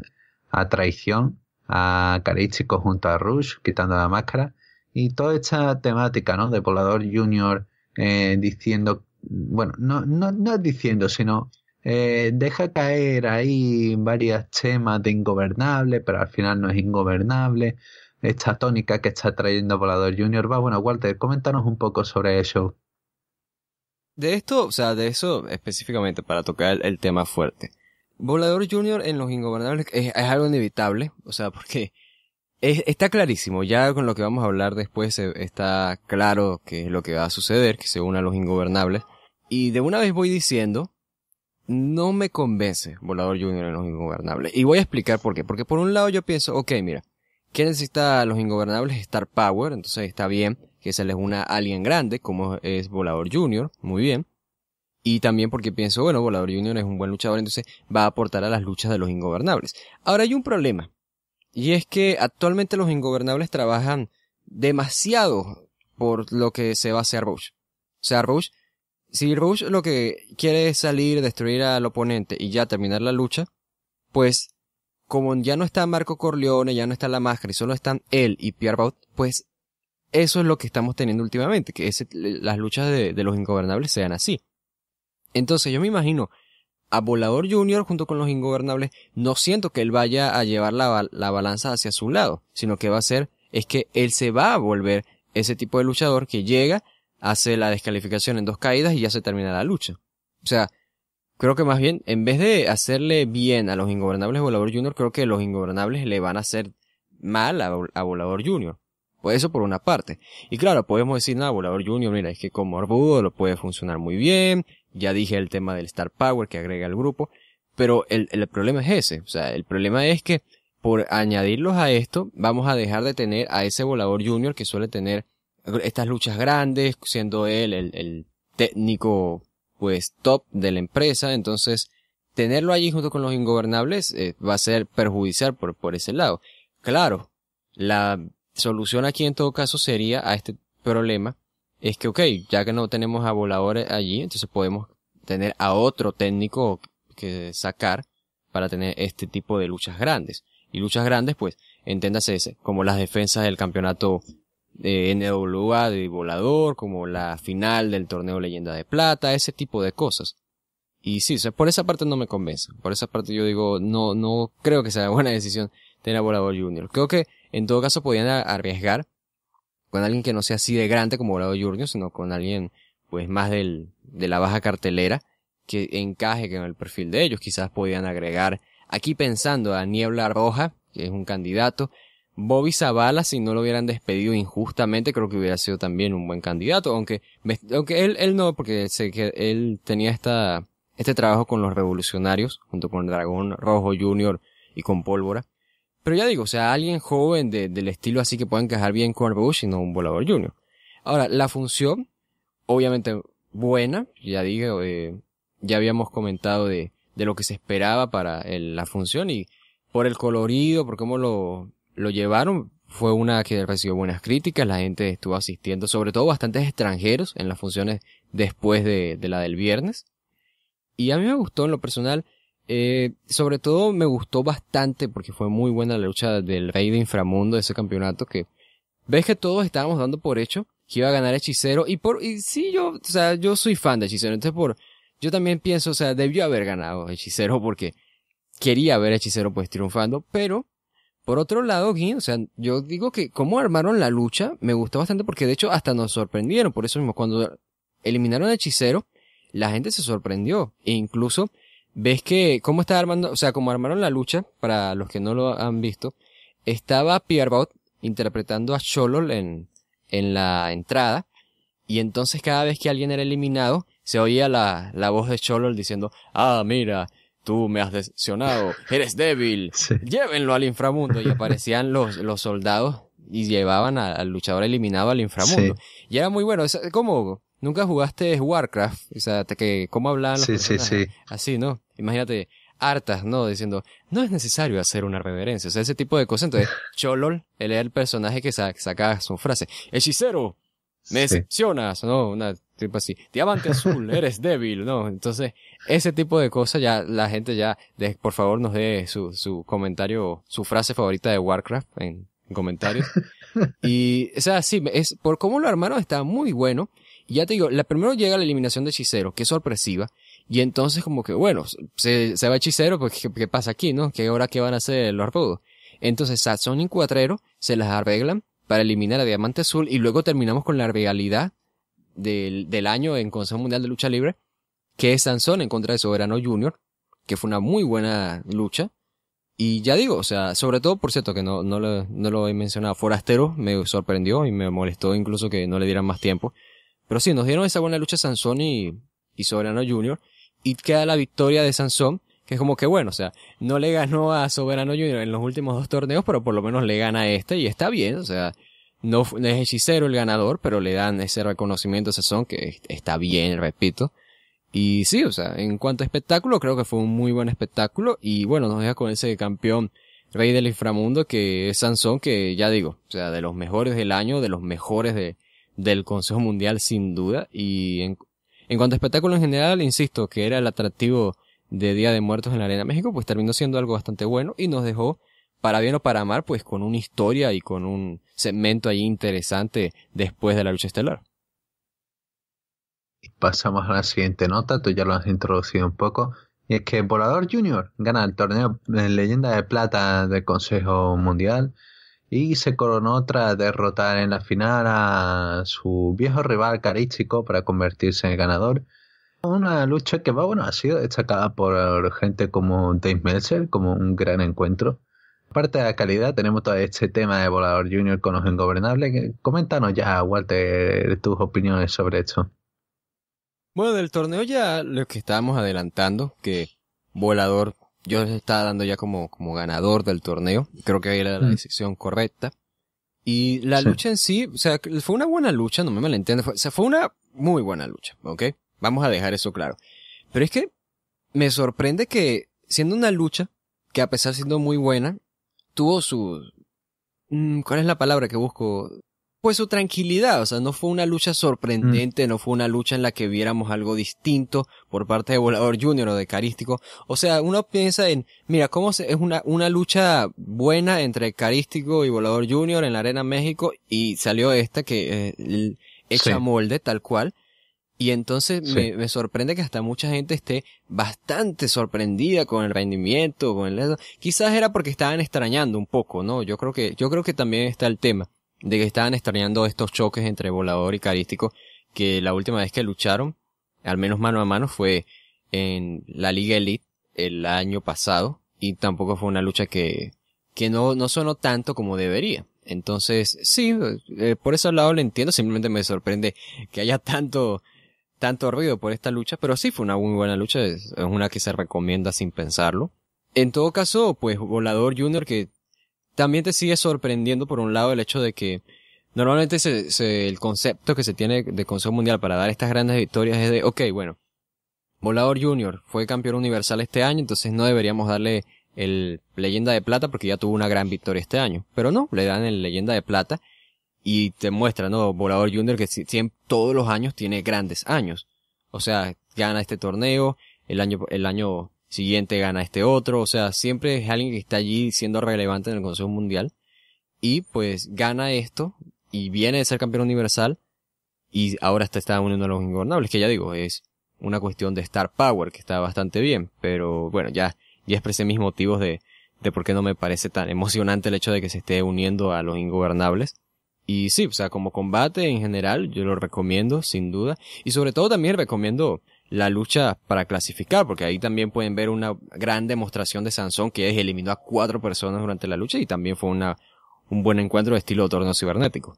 a traición, a Carístico junto a Rush, quitando la máscara, y toda esta temática, ¿no? De Volador Junior eh, diciendo, bueno, no, no, no diciendo, sino eh, deja caer ahí ...varias temas de ingobernable, pero al final no es ingobernable. Esta tónica que está trayendo Volador Junior va. Bueno, Walter, coméntanos un poco sobre eso. De esto, o sea, de eso específicamente para tocar el tema fuerte. Volador Junior en Los Ingobernables es, algo inevitable, o sea, porque está clarísimo, ya con lo que vamos a hablar después eh, está claro que es lo que va a suceder, que se una a Los Ingobernables. Y de una vez voy diciendo, no me convence Volador Junior en Los Ingobernables. Y voy a explicar por qué. Porque por un lado yo pienso, ok, mira, ¿qué necesita Los Ingobernables? Star Power, entonces está bien que se les una alguien grande, como es Volador Junior, muy bien y también porque pienso, bueno, Volador Union es un buen luchador, entonces va a aportar a las luchas de los ingobernables. Ahora hay un problema, y es que actualmente los ingobernables trabajan demasiado por lo que se va a hacer Rush. O sea, Rush, si Rush lo que quiere es salir, destruir al oponente y ya terminar la lucha, pues como ya no está Marco Corleone, ya no está la máscara y solo están él y Pierre Baut, pues eso es lo que estamos teniendo últimamente, que ese, las luchas de los ingobernables sean así. Entonces yo me imagino a Volador Junior junto con los ingobernables, no siento que él vaya a llevar la, balanza hacia su lado, sino que va a ser, es que él se va a volver ese tipo de luchador que llega, hace la descalificación en dos caídas y ya se termina la lucha. O sea, creo que más bien, en vez de hacerle bien a los ingobernables Volador Junior, creo que los ingobernables le van a hacer mal a, a Volador Junior. Pues eso por una parte. Y claro, podemos decir, nada, Volador Junior, mira, es que como Arbudo lo puede funcionar muy bien. Ya dije el tema del Star Power que agrega el grupo. Pero el, el problema es ese. O sea, el problema es que por añadirlos a esto, vamos a dejar de tener a ese Volador Junior que suele tener estas luchas grandes, siendo él el, el técnico, pues, top de la empresa. Entonces, tenerlo allí junto con los ingobernables eh, va a ser perjudicial por, por ese lado. Claro, la solución aquí en todo caso sería a este problema, es que, ok, ya que no tenemos a voladores allí, entonces podemos tener a otro técnico que sacar para tener este tipo de luchas grandes. Y luchas grandes, pues, enténdase, como las defensas del campeonato de NWA de volador, como la final del torneo Leyenda de Plata, ese tipo de cosas. Y sí, por esa parte no me convence. Por esa parte yo digo, no, no creo que sea buena decisión tener a Volador Junior. Creo que en todo caso, podían arriesgar con alguien que no sea así de grande como Volado Junior, sino con alguien pues más del, de la baja cartelera que encaje con el perfil de ellos. Quizás podían agregar aquí pensando a Niebla Roja, que es un candidato. Bobby Zavala, si no lo hubieran despedido injustamente, creo que hubiera sido también un buen candidato, aunque, él, él no, porque sé que él tenía esta, este trabajo con los revolucionarios, junto con Dragón Rojo Junior y con Pólvora. Pero ya digo, o sea, alguien joven del estilo así que pueda encajar bien con Bush y no un volador junior. Ahora, la función, obviamente buena, ya digo, eh, ya habíamos comentado de, lo que se esperaba para la función y por el colorido, por cómo lo, lo llevaron, fue una que recibió buenas críticas, la gente estuvo asistiendo, sobre todo bastantes extranjeros en las funciones después de, de la del viernes. Y a mí me gustó en lo personal, eh, sobre todo me gustó bastante porque fue muy buena la lucha del rey de inframundo de ese campeonato que ves que todos estábamos dando por hecho que iba a ganar Hechicero y por y sí yo, o sea, yo soy fan de Hechicero, entonces por yo también pienso, o sea, debió haber ganado Hechicero porque quería ver Hechicero pues triunfando, pero por otro lado, Gin, o sea, yo digo que cómo armaron la lucha me gustó bastante porque de hecho hasta nos sorprendieron, por eso mismo cuando eliminaron a Hechicero, la gente se sorprendió e incluso ves que cómo está armando, o sea, como armaron la lucha, para los que no lo han visto, estaba Pierbot interpretando a Cholol en, en la entrada, y entonces cada vez que alguien era eliminado, se oía la, la voz de Cholol diciendo, ah, mira, tú me has decepcionado, eres débil, llévenlo al inframundo, y aparecían los, los soldados y llevaban al luchador eliminado al inframundo. Y era muy bueno, cómo Nunca jugaste Warcraft, o sea, que cómo hablaban los sí, Así, ¿no? Imagínate, hartas, ¿no? Diciendo, no es necesario hacer una reverencia, o sea, ese tipo de cosas. Entonces, Cholol, él el personaje que saca saca su frase. Hechicero, me decepcionas, ¿no? Una tipo así. Diamante azul, eres débil, ¿no? Entonces, ese tipo de cosas ya la gente ya, por favor, nos dé su, su comentario, su frase favorita de Warcraft en, comentarios. Y, o sea, sí, es, por cómo lo armaron está muy bueno ya te digo, la primero llega la eliminación de Hechicero, que es sorpresiva. Y entonces como que, bueno, se, va Hechicero, pues ¿qué, pasa aquí, no? ¿Qué ahora qué van a hacer los arpudos? Entonces Saxon y Cuatrero se las arreglan para eliminar a Diamante Azul y luego terminamos con la realidad del, año en Consejo Mundial de Lucha Libre, que es Sansón en contra de Soberano Junior, que fue una muy buena lucha. Y ya digo, o sea, sobre todo, por cierto, que no, no, lo, no lo he mencionado, Forastero me sorprendió y me molestó incluso que no le dieran más tiempo. Pero sí, nos dieron esa buena lucha Sansón y, y Soberano Jr. Y queda la victoria de Sansón, que es como que bueno, o sea, no le ganó a Soberano Jr. en los últimos dos torneos, pero por lo menos le gana a este y está bien, o sea, no es hechicero el ganador, pero le dan ese reconocimiento a Sansón que está bien, repito. Y sí, o sea, en cuanto a espectáculo, creo que fue un muy buen espectáculo y bueno, nos deja con ese campeón rey del inframundo que es Sansón, que ya digo, o sea, de los mejores del año, de los mejores de, del Consejo Mundial sin duda y en, cuanto a espectáculo en general, insisto, que era el atractivo de Día de Muertos en la Arena México, pues terminó siendo algo bastante bueno y nos dejó, para bien o para mal, pues con una historia y con un segmento ahí interesante después de la lucha estelar. Y pasamos a la siguiente nota, tú ya lo has introducido un poco, y es que Volador Jr. gana el torneo de Leyenda de Plata del Consejo Mundial y se coronó tras derrotar en la final a su viejo rival carístico para convertirse en el ganador. Una lucha que va, bueno, ha sido destacada por gente como Dave Meltzer, como un gran encuentro. Aparte de la calidad, tenemos todo este tema de Volador Junior con los Ingobernables. Coméntanos ya, Walter, tus opiniones sobre esto. Bueno, del torneo ya lo que estábamos adelantando, que Volador yo les estaba dando ya como, como ganador del torneo. Creo que ahí era la decisión correcta. Y la lucha en sí, o sea, fue una buena lucha, no me malentiendo, O sea, fue una muy buena lucha, ¿ok? Vamos a dejar eso claro. Pero es que me sorprende que, siendo una lucha, que a pesar siendo muy buena, tuvo su... Mm, ¿Cuál es la palabra que busco? pues su tranquilidad, o sea, no fue una lucha sorprendente, mm. no fue una lucha en la que viéramos algo distinto por parte de Volador Junior o de Carístico, o sea, uno piensa en, mira, cómo se, es una, una lucha buena entre Carístico y Volador Junior en la Arena México y salió esta que eh, echa molde tal cual, y entonces me, me, sorprende que hasta mucha gente esté bastante sorprendida con el rendimiento, con el... Quizás era porque estaban extrañando un poco, ¿no? Yo creo que, yo creo que también está el tema de que estaban extrañando estos choques entre volador y carístico, que la última vez que lucharon, al menos mano a mano, fue en la Liga Elite el año pasado, y tampoco fue una lucha que, que no, no sonó tanto como debería. Entonces, sí, eh, por ese lado lo entiendo, simplemente me sorprende que haya tanto, tanto ruido por esta lucha, pero sí fue una muy buena lucha, es, es una que se recomienda sin pensarlo. En todo caso, pues Volador Junior que también te sigue sorprendiendo por un lado el hecho de que normalmente el concepto que se tiene de Consejo Mundial para dar estas grandes victorias es de, ok, bueno, Volador Junior fue campeón universal este año, entonces no deberíamos darle el leyenda de plata porque ya tuvo una gran victoria este año. Pero no, le dan el leyenda de plata y te muestra, ¿no? Volador Junior que todos los años tiene grandes años. O sea, gana este torneo, el año, el año siguiente gana este otro, o sea, siempre es alguien que está allí siendo relevante en el Consejo Mundial y pues gana esto y viene de ser campeón universal y ahora está, uniendo a los ingobernables, que ya digo, es una cuestión de star power que está bastante bien, pero bueno, ya, ya expresé mis motivos de, de por qué no me parece tan emocionante el hecho de que se esté uniendo a los ingobernables. Y sí, o sea, como combate en general, yo lo recomiendo, sin duda. Y sobre todo también recomiendo la lucha para clasificar, porque ahí también pueden ver una gran demostración de Sansón que es, eliminó a cuatro personas durante la lucha y también fue una, un buen encuentro de estilo torneo cibernético.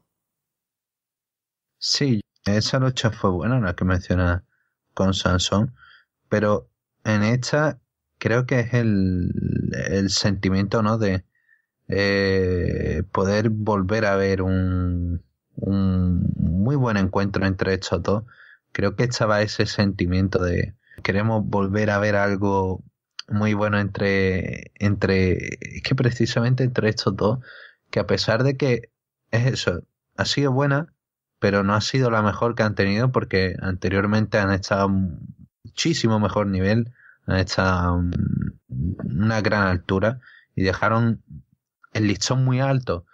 Sí, esa lucha fue buena, la que mencionas con Sansón, pero en esta creo que es el, sentimiento, ¿no? De eh, poder volver a ver un, un muy buen encuentro entre estos dos creo que estaba ese sentimiento de queremos volver a ver algo muy bueno entre, entre, es que precisamente entre estos dos, que a pesar de que es eso, ha sido buena, pero no ha sido la mejor que han tenido porque anteriormente han estado muchísimo mejor nivel, han estado una gran altura y dejaron el listón muy alto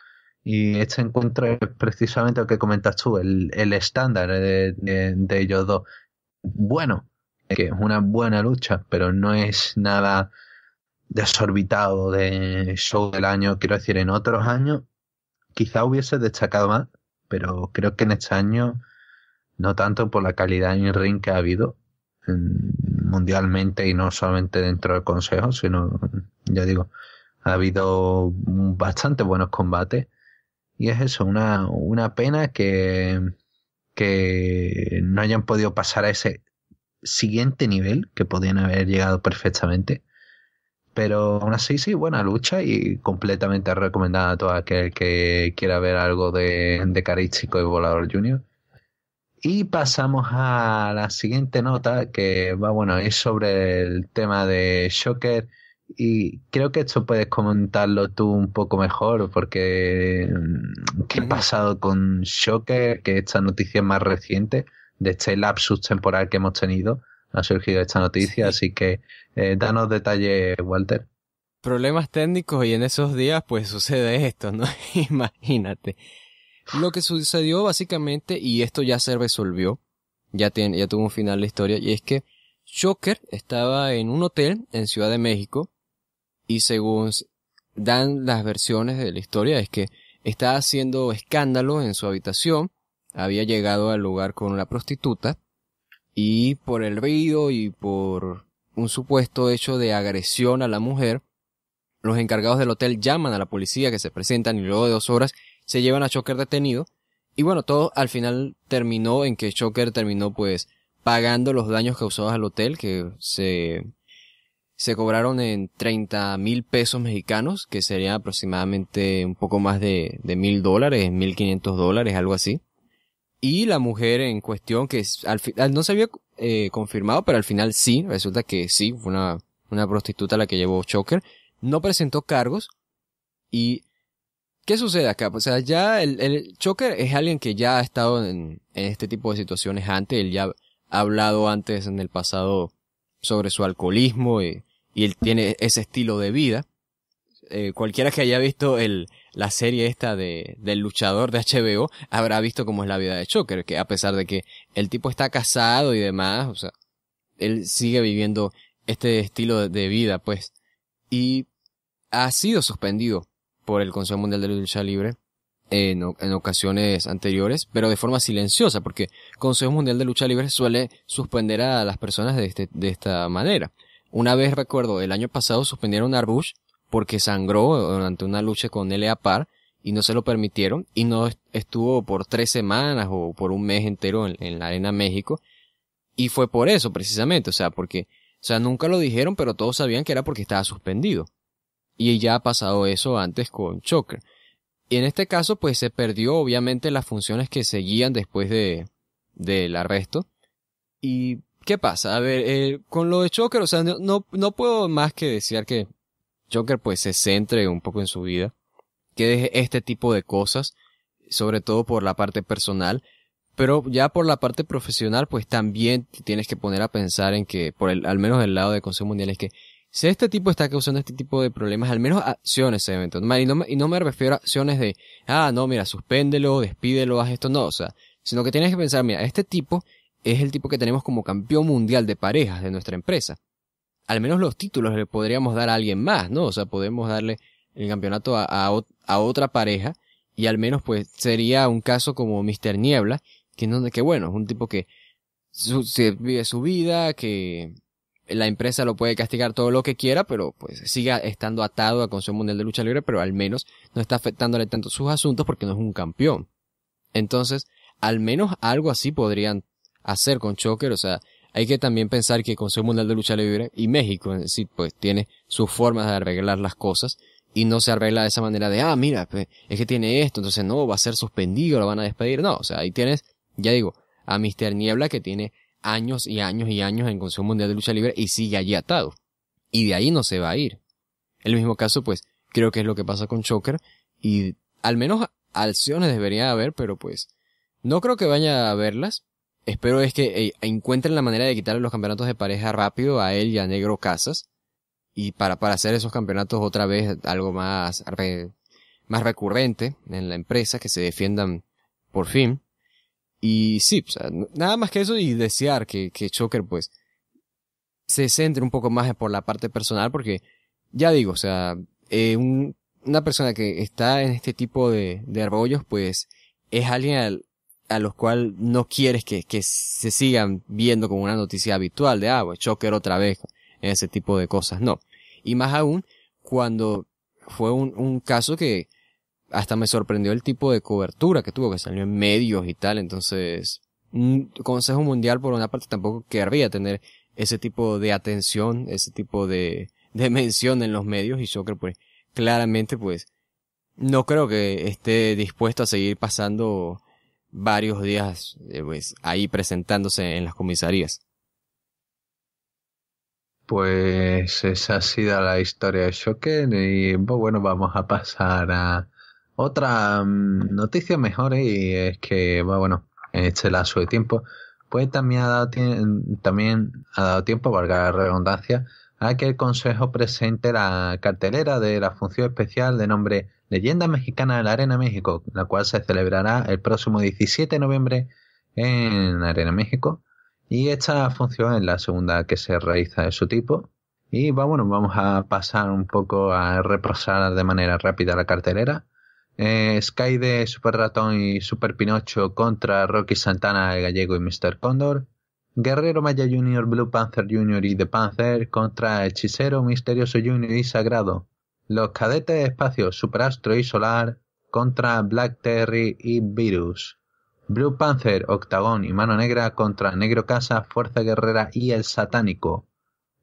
y este encuentro es precisamente lo que comentas tú, el, estándar de, de, ellos dos. Bueno, eh, que es una buena lucha, pero no es nada desorbitado de show del año. Quiero decir, en otros años quizá hubiese destacado más, pero creo que en este año, no tanto por la calidad en el ring que ha habido mundialmente y no solamente dentro del consejo, sino, ya digo, ha habido bastante buenos combates y es eso, una, pena que, que no hayan podido pasar a ese siguiente nivel, que podían haber llegado perfectamente. Pero aún así, sí, buena lucha y completamente recomendada a todo aquel que quiera ver algo de, de Carístico y Volador Junior. Y pasamos a la siguiente nota que va, bueno, es sobre el tema de Shocker y creo que esto puedes comentarlo tú un poco mejor, porque mm, ¿qué ha pasado con Shocker? Que esta noticia más reciente, de este lapsus temporal que hemos tenido, ha surgido esta noticia, así que eh, danos detalles, Walter. Problemas técnicos y en esos días pues sucede esto, ¿no? Imagínate. Lo que sucedió básicamente, y esto ya se resolvió, ya, tiene, ya tuvo un final la historia, y es que Shocker estaba en un hotel en Ciudad de México, y según dan las versiones de la historia es que estaba haciendo escándalo en su habitación, había llegado al lugar con una prostituta y por el ruido y por un supuesto hecho de agresión a la mujer, los encargados del hotel llaman a la policía que se presentan y luego de dos horas se llevan a Choker detenido y bueno, todo al final terminó en que Choker terminó pues pagando los daños causados al hotel que se se cobraron en 30 mil pesos mexicanos, que sería aproximadamente un poco más de mil dólares, mil quinientos dólares, algo así. Y la mujer en cuestión, que al final no se había eh, confirmado, pero al final sí, resulta que sí, fue una, prostituta la que llevó Choker, no presentó cargos. ¿Y qué sucede acá? Pues, o sea, ya el, Choker es alguien que ya ha estado en, en este tipo de situaciones antes, él ya ha hablado antes en el pasado sobre su alcoholismo y eh, y él tiene ese estilo de vida. Eh, cualquiera que haya visto la serie esta de, del luchador de HBO habrá visto cómo es la vida de Choker que a pesar de que el tipo está casado y demás, o sea, él sigue viviendo este estilo de vida, pues. Y ha sido suspendido por el Consejo Mundial de Lucha Libre en, en ocasiones anteriores, pero de forma silenciosa, porque el Consejo Mundial de Lucha Libre suele suspender a las personas de, este, de esta manera. Una vez recuerdo, el año pasado suspendieron a Rush porque sangró durante una lucha con L.A. Par y no se lo permitieron y no estuvo por tres semanas o por un mes entero en, la Arena México. Y fue por eso, precisamente, o sea, porque, o sea, nunca lo dijeron, pero todos sabían que era porque estaba suspendido. Y ya ha pasado eso antes con Choker. Y en este caso, pues se perdió obviamente las funciones que seguían después de, del arresto. Y ¿Qué pasa? A ver, eh, con lo de Joker, o sea, no, no puedo más que decir que Joker pues se centre un poco en su vida, que deje este tipo de cosas, sobre todo por la parte personal, pero ya por la parte profesional pues también tienes que poner a pensar en que, por el, al menos el lado de Consejo Mundial es que si este tipo está causando este tipo de problemas, al menos acciones se deben Y no, y no me refiero a acciones de, ah, no, mira, suspéndelo, despídelo, haz esto, no, o sea, sino que tienes que pensar, mira, este tipo es el tipo que tenemos como campeón mundial de parejas de nuestra empresa. Al menos los títulos le podríamos dar a alguien más, ¿no? O sea, podemos darle el campeonato a, otra pareja y al menos pues sería un caso como Mr. Niebla, que, donde que bueno, es un tipo que vive su vida, que la empresa lo puede castigar todo lo que quiera, pero pues siga estando atado a Consejo Mundial de Lucha Libre, pero al menos no está afectándole tanto sus asuntos porque no es un campeón. Entonces, al menos algo así podrían hacer con Choker, o sea, hay que también pensar que el Consejo Mundial de Lucha Libre y México en sí, pues tiene sus formas de arreglar las cosas y no se arregla de esa manera de, ah, mira, pues, es que tiene esto, entonces no, va a ser suspendido, lo van a despedir. No, o sea, ahí tienes, ya digo, a Mr. Niebla que tiene años y años y años en Consejo Mundial de Lucha Libre y sigue allí atado. Y de ahí no se va a ir. el mismo caso, pues, creo que es lo que pasa con Choker y al menos acciones debería haber, pero pues, no creo que vaya a haberlas, espero es que eh, encuentren la manera de quitarle los campeonatos de pareja rápido a él y a Negro Casas. Y para, para hacer esos campeonatos otra vez algo más, más recurrente en la empresa, que se defiendan por fin. Y sí, o sea, nada más que eso y desear que, que Choker pues se centre un poco más por la parte personal porque ya digo, o sea, eh, una persona que está en este tipo de, de arroyos pues es alguien al, a los cuales no quieres que, se sigan viendo como una noticia habitual de, ah, pues Shocker otra vez, ese tipo de cosas, no. Y más aún, cuando fue un, caso que hasta me sorprendió el tipo de cobertura que tuvo, que salió en medios y tal, entonces, un mm, Consejo Mundial por una parte tampoco querría tener ese tipo de atención, ese tipo de, de mención en los medios y Shocker pues claramente pues no creo que esté dispuesto a seguir pasando varios días eh, pues, ahí presentándose en las comisarías. Pues esa ha sido la historia de choque y pues, bueno, vamos a pasar a otra mm, noticia mejor y es que pues, bueno, en este lazo de tiempo, pues también ha dado, también ha dado tiempo, valga la redundancia, a que el Consejo presente la cartelera de la función especial de nombre Leyenda Mexicana de la Arena México, la cual se celebrará el próximo 17 de noviembre en Arena México. Y esta función es la segunda que se realiza de su tipo. Y bueno, vamos a pasar un poco a repasar de manera rápida la cartelera. Eh, Sky de Super Ratón y Super Pinocho contra Rocky Santana, el gallego y Mr. Condor. Guerrero Maya Jr., Blue Panther Jr. y The Panther contra Hechicero, Misterioso Jr. y Sagrado los cadetes de espacio Superastro y Solar contra Black Terry y Virus. Blue Panther, Octagón y Mano Negra contra Negro Casa, Fuerza Guerrera y El Satánico.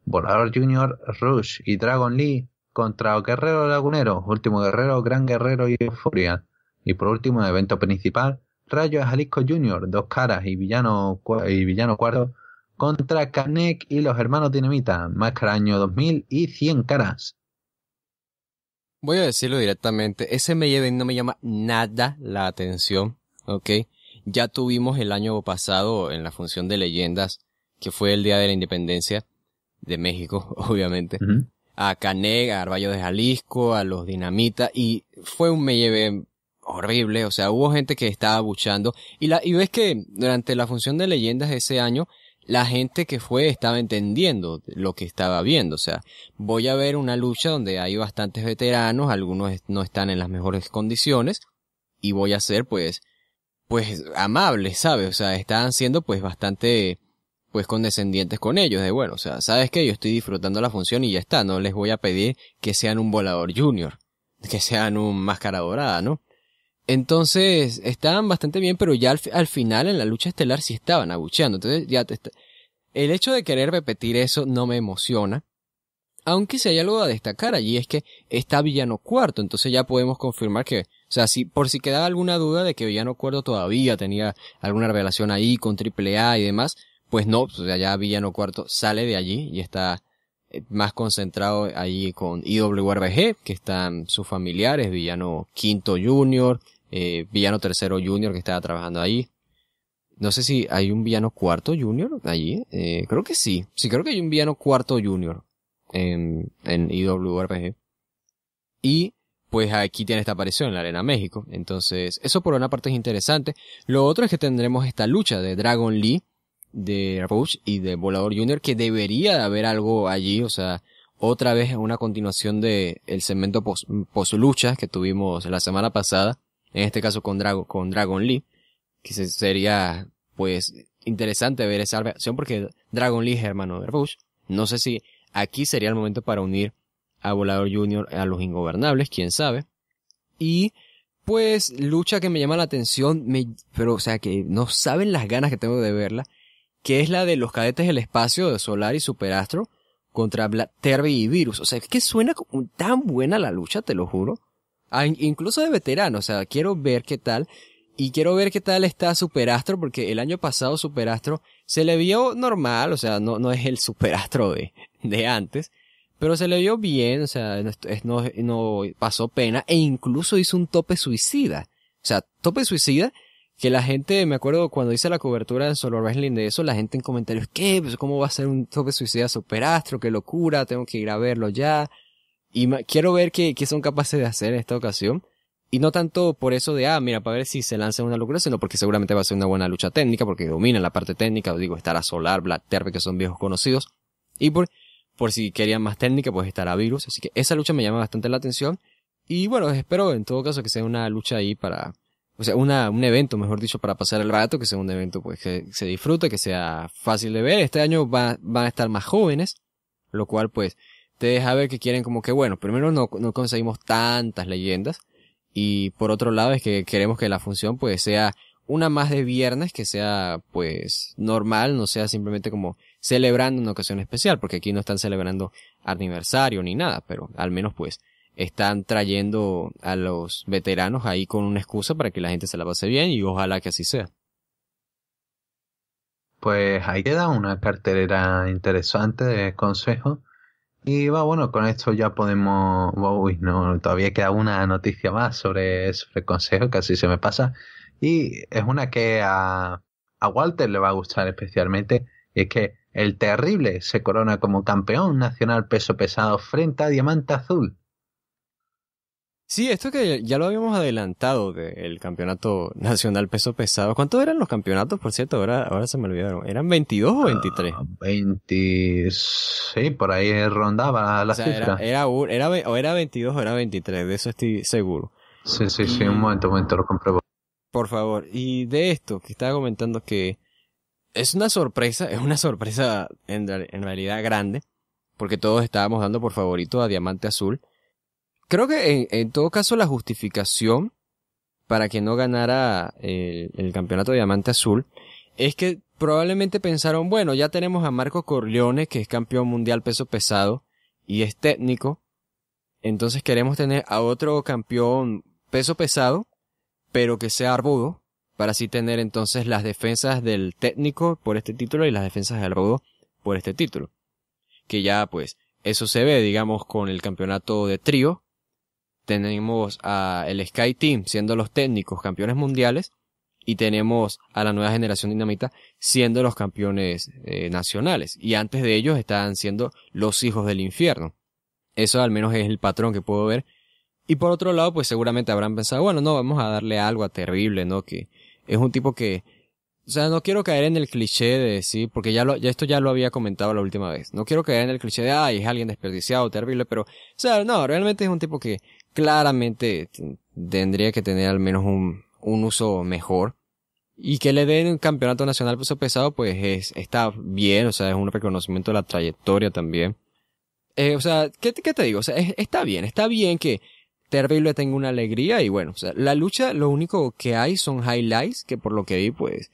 Volador Junior, Rush y Dragon Lee contra Guerrero Lagunero, Último Guerrero, Gran Guerrero y Euphoria. Y por último, evento principal, Rayo Jalisco Jr, Dos Caras y Villano, y Villano Cuarto contra Kanek y los Hermanos Dinamita, Máscara Año 2000 y 100 Caras. Voy a decirlo directamente, ese lleve no me llama nada la atención, ¿ok? Ya tuvimos el año pasado en la función de leyendas, que fue el Día de la Independencia de México, obviamente, a Caneg, a Arballo de Jalisco, a los Dinamita, y fue un lleve horrible, o sea, hubo gente que estaba buchando, y, la, y ves que durante la función de leyendas ese año, la gente que fue estaba entendiendo lo que estaba viendo. O sea, voy a ver una lucha donde hay bastantes veteranos, algunos no están en las mejores condiciones, y voy a ser pues, pues amables, ¿sabes? O sea, están siendo pues bastante pues condescendientes con ellos, de bueno, o sea, sabes que yo estoy disfrutando la función y ya está, no les voy a pedir que sean un volador junior, que sean un máscara dorada, ¿no? Entonces, estaban bastante bien, pero ya al, final en la lucha estelar sí estaban abucheando. Entonces, ya te El hecho de querer repetir eso no me emociona. Aunque si hay algo a destacar allí es que está Villano Cuarto, entonces ya podemos confirmar que, o sea, si, por si quedaba alguna duda de que Villano Cuarto todavía tenía alguna relación ahí con AAA y demás, pues no, pues, o sea, ya Villano Cuarto sale de allí y está eh, más concentrado allí con IWRBG, que están sus familiares, Villano Quinto Junior, eh, villano tercero junior que estaba trabajando ahí. No sé si hay un villano cuarto junior allí. Eh, creo que sí. Sí, creo que hay un villano cuarto junior en, en IWRPG. Y pues aquí tiene esta aparición en la Arena México. Entonces, eso por una parte es interesante. Lo otro es que tendremos esta lucha de Dragon Lee, de Rouge y de Volador Junior que debería de haber algo allí. O sea, otra vez una continuación de el segmento post lucha que tuvimos la semana pasada en este caso con, Drago, con Dragon Lee, que sería pues interesante ver esa versión porque Dragon Lee es hermano de Bush. No sé si aquí sería el momento para unir a Volador Jr. a los Ingobernables, quién sabe. Y pues lucha que me llama la atención, pero o sea que no saben las ganas que tengo de verla, que es la de los cadetes del espacio de Solar y Superastro contra Black, y Virus. O sea, es que suena tan buena la lucha, te lo juro. Ah, incluso de veterano, o sea, quiero ver qué tal. Y quiero ver qué tal está Superastro, porque el año pasado Superastro se le vio normal, o sea, no, no es el Superastro de, de antes, pero se le vio bien, o sea, no, no, pasó pena, e incluso hizo un tope suicida. O sea, tope suicida, que la gente, me acuerdo cuando hice la cobertura en Solar Wrestling de eso, la gente en comentarios, ¿qué? Pues, ¿Cómo va a ser un tope suicida Superastro? ¡Qué locura! Tengo que ir a verlo ya. Y quiero ver qué, son capaces de hacer en esta ocasión. Y no tanto por eso de, ah, mira, para ver si se lanza una locura, sino porque seguramente va a ser una buena lucha técnica, porque domina la parte técnica, digo, estará Solar, Black Terve, que son viejos conocidos. Y por, por si querían más técnica, pues estará Virus. Así que esa lucha me llama bastante la atención. Y bueno, espero en todo caso que sea una lucha ahí para, o sea, una, un evento, mejor dicho, para pasar el rato, que sea un evento pues que se disfrute, que sea fácil de ver. Este año van a estar más jóvenes, lo cual pues te saben que quieren como que, bueno, primero no, conseguimos tantas leyendas y por otro lado es que queremos que la función pues sea una más de viernes que sea pues normal, no sea simplemente como celebrando una ocasión especial, porque aquí no están celebrando aniversario ni nada, pero al menos pues están trayendo a los veteranos ahí con una excusa para que la gente se la pase bien y ojalá que así sea. Pues ahí queda una carterera interesante de Consejo. Y va, bueno, con esto ya podemos. Uy, no, todavía queda una noticia más sobre, ese el consejo, casi se me pasa. Y es una que a, a Walter le va a gustar especialmente. Y es que el terrible se corona como campeón nacional peso pesado frente a Diamante Azul. Sí, esto que ya lo habíamos adelantado del campeonato nacional peso pesado. ¿Cuántos eran los campeonatos, por cierto? Ahora, ahora se me olvidaron. ¿Eran 22 o 23? Ah, sí, por ahí rondaba la cifra. Era, era, o era 22 o era 23, de eso estoy seguro. Sí, sí, sí, un momento, un momento, lo compruebo. Por favor, y de esto que estaba comentando que es una sorpresa, es una sorpresa en realidad grande, porque todos estábamos dando por favorito a Diamante Azul creo que en, todo caso la justificación para que no ganara eh, el, campeonato de Diamante Azul es que probablemente pensaron, bueno, ya tenemos a Marco Corleone, que es campeón mundial peso pesado y es técnico, entonces queremos tener a otro campeón peso pesado, pero que sea arbudo, para así tener entonces las defensas del técnico por este título y las defensas del arbudo por este título. Que ya pues eso se ve, digamos, con el campeonato de trío, tenemos a el Sky Team siendo los técnicos campeones mundiales y tenemos a la nueva generación dinamita siendo los campeones eh, nacionales y antes de ellos estaban siendo los hijos del infierno. Eso al menos es el patrón que puedo ver. Y por otro lado, pues seguramente habrán pensado, bueno, no, vamos a darle algo a terrible, ¿no? Que es un tipo que o sea, no quiero caer en el cliché de sí, porque ya, lo, ya esto ya lo había comentado la última vez. No quiero caer en el cliché de, ay, es alguien desperdiciado, terrible, pero, o sea, no, realmente es un tipo que claramente tendría que tener al menos un, uso mejor. Y que le den un campeonato nacional peso pesado, pues está bien, o sea, es un reconocimiento de la trayectoria también. Eh, o sea, ¿qué, te digo? O sea, está bien, está bien que Terrible tenga una alegría y bueno, o sea, la lucha lo único que hay son highlights, que por lo que vi, pues,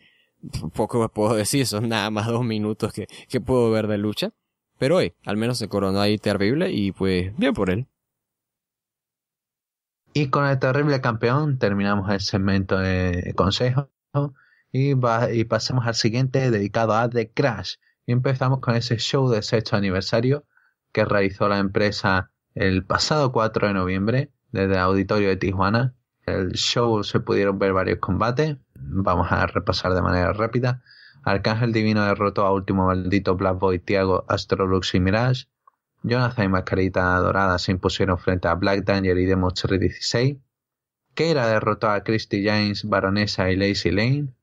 poco puedo decir, son nada más dos minutos que, que puedo ver de lucha. Pero hoy, eh, al menos se coronó ahí Terrible y pues, bien por él. Y con el terrible campeón terminamos el segmento de consejo y, pasamos al siguiente dedicado a The Crash. Y empezamos con ese show de sexto aniversario que realizó la empresa el pasado 4 de noviembre desde el auditorio de Tijuana. El show se pudieron ver varios combates. Vamos a repasar de manera rápida. Arcángel Divino derrotó a Último Maldito, Black Boy, Tiago, Astrolux y Mirage. Jonathan y Mascarita Dorada se impusieron frente a Black Danger y Demo Cherry 16. Keira derrotó a Christy James, Baronesa y Lacey Lane.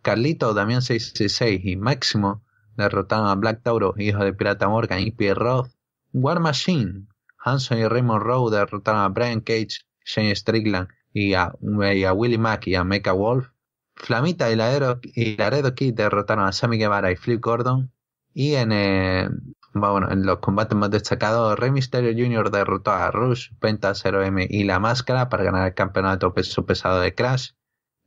Carlito, Damián 666 y Máximo derrotaron a Black Tauro, hijo de Pirata Morgan y Pierre Roth. War Machine, Hanson y Raymond Rowe derrotaron a Brian Cage, Shane Strickland y a, Willie Mack y a Mecha Wolf. Flamita y Laredo, y Kid derrotaron a Sammy Guevara y Flip Gordon. Y en, bueno, en los combates más destacados, Rey Mysterio Jr. derrotó a Rush, Penta 0M y La Máscara para ganar el campeonato peso pesado de Crash.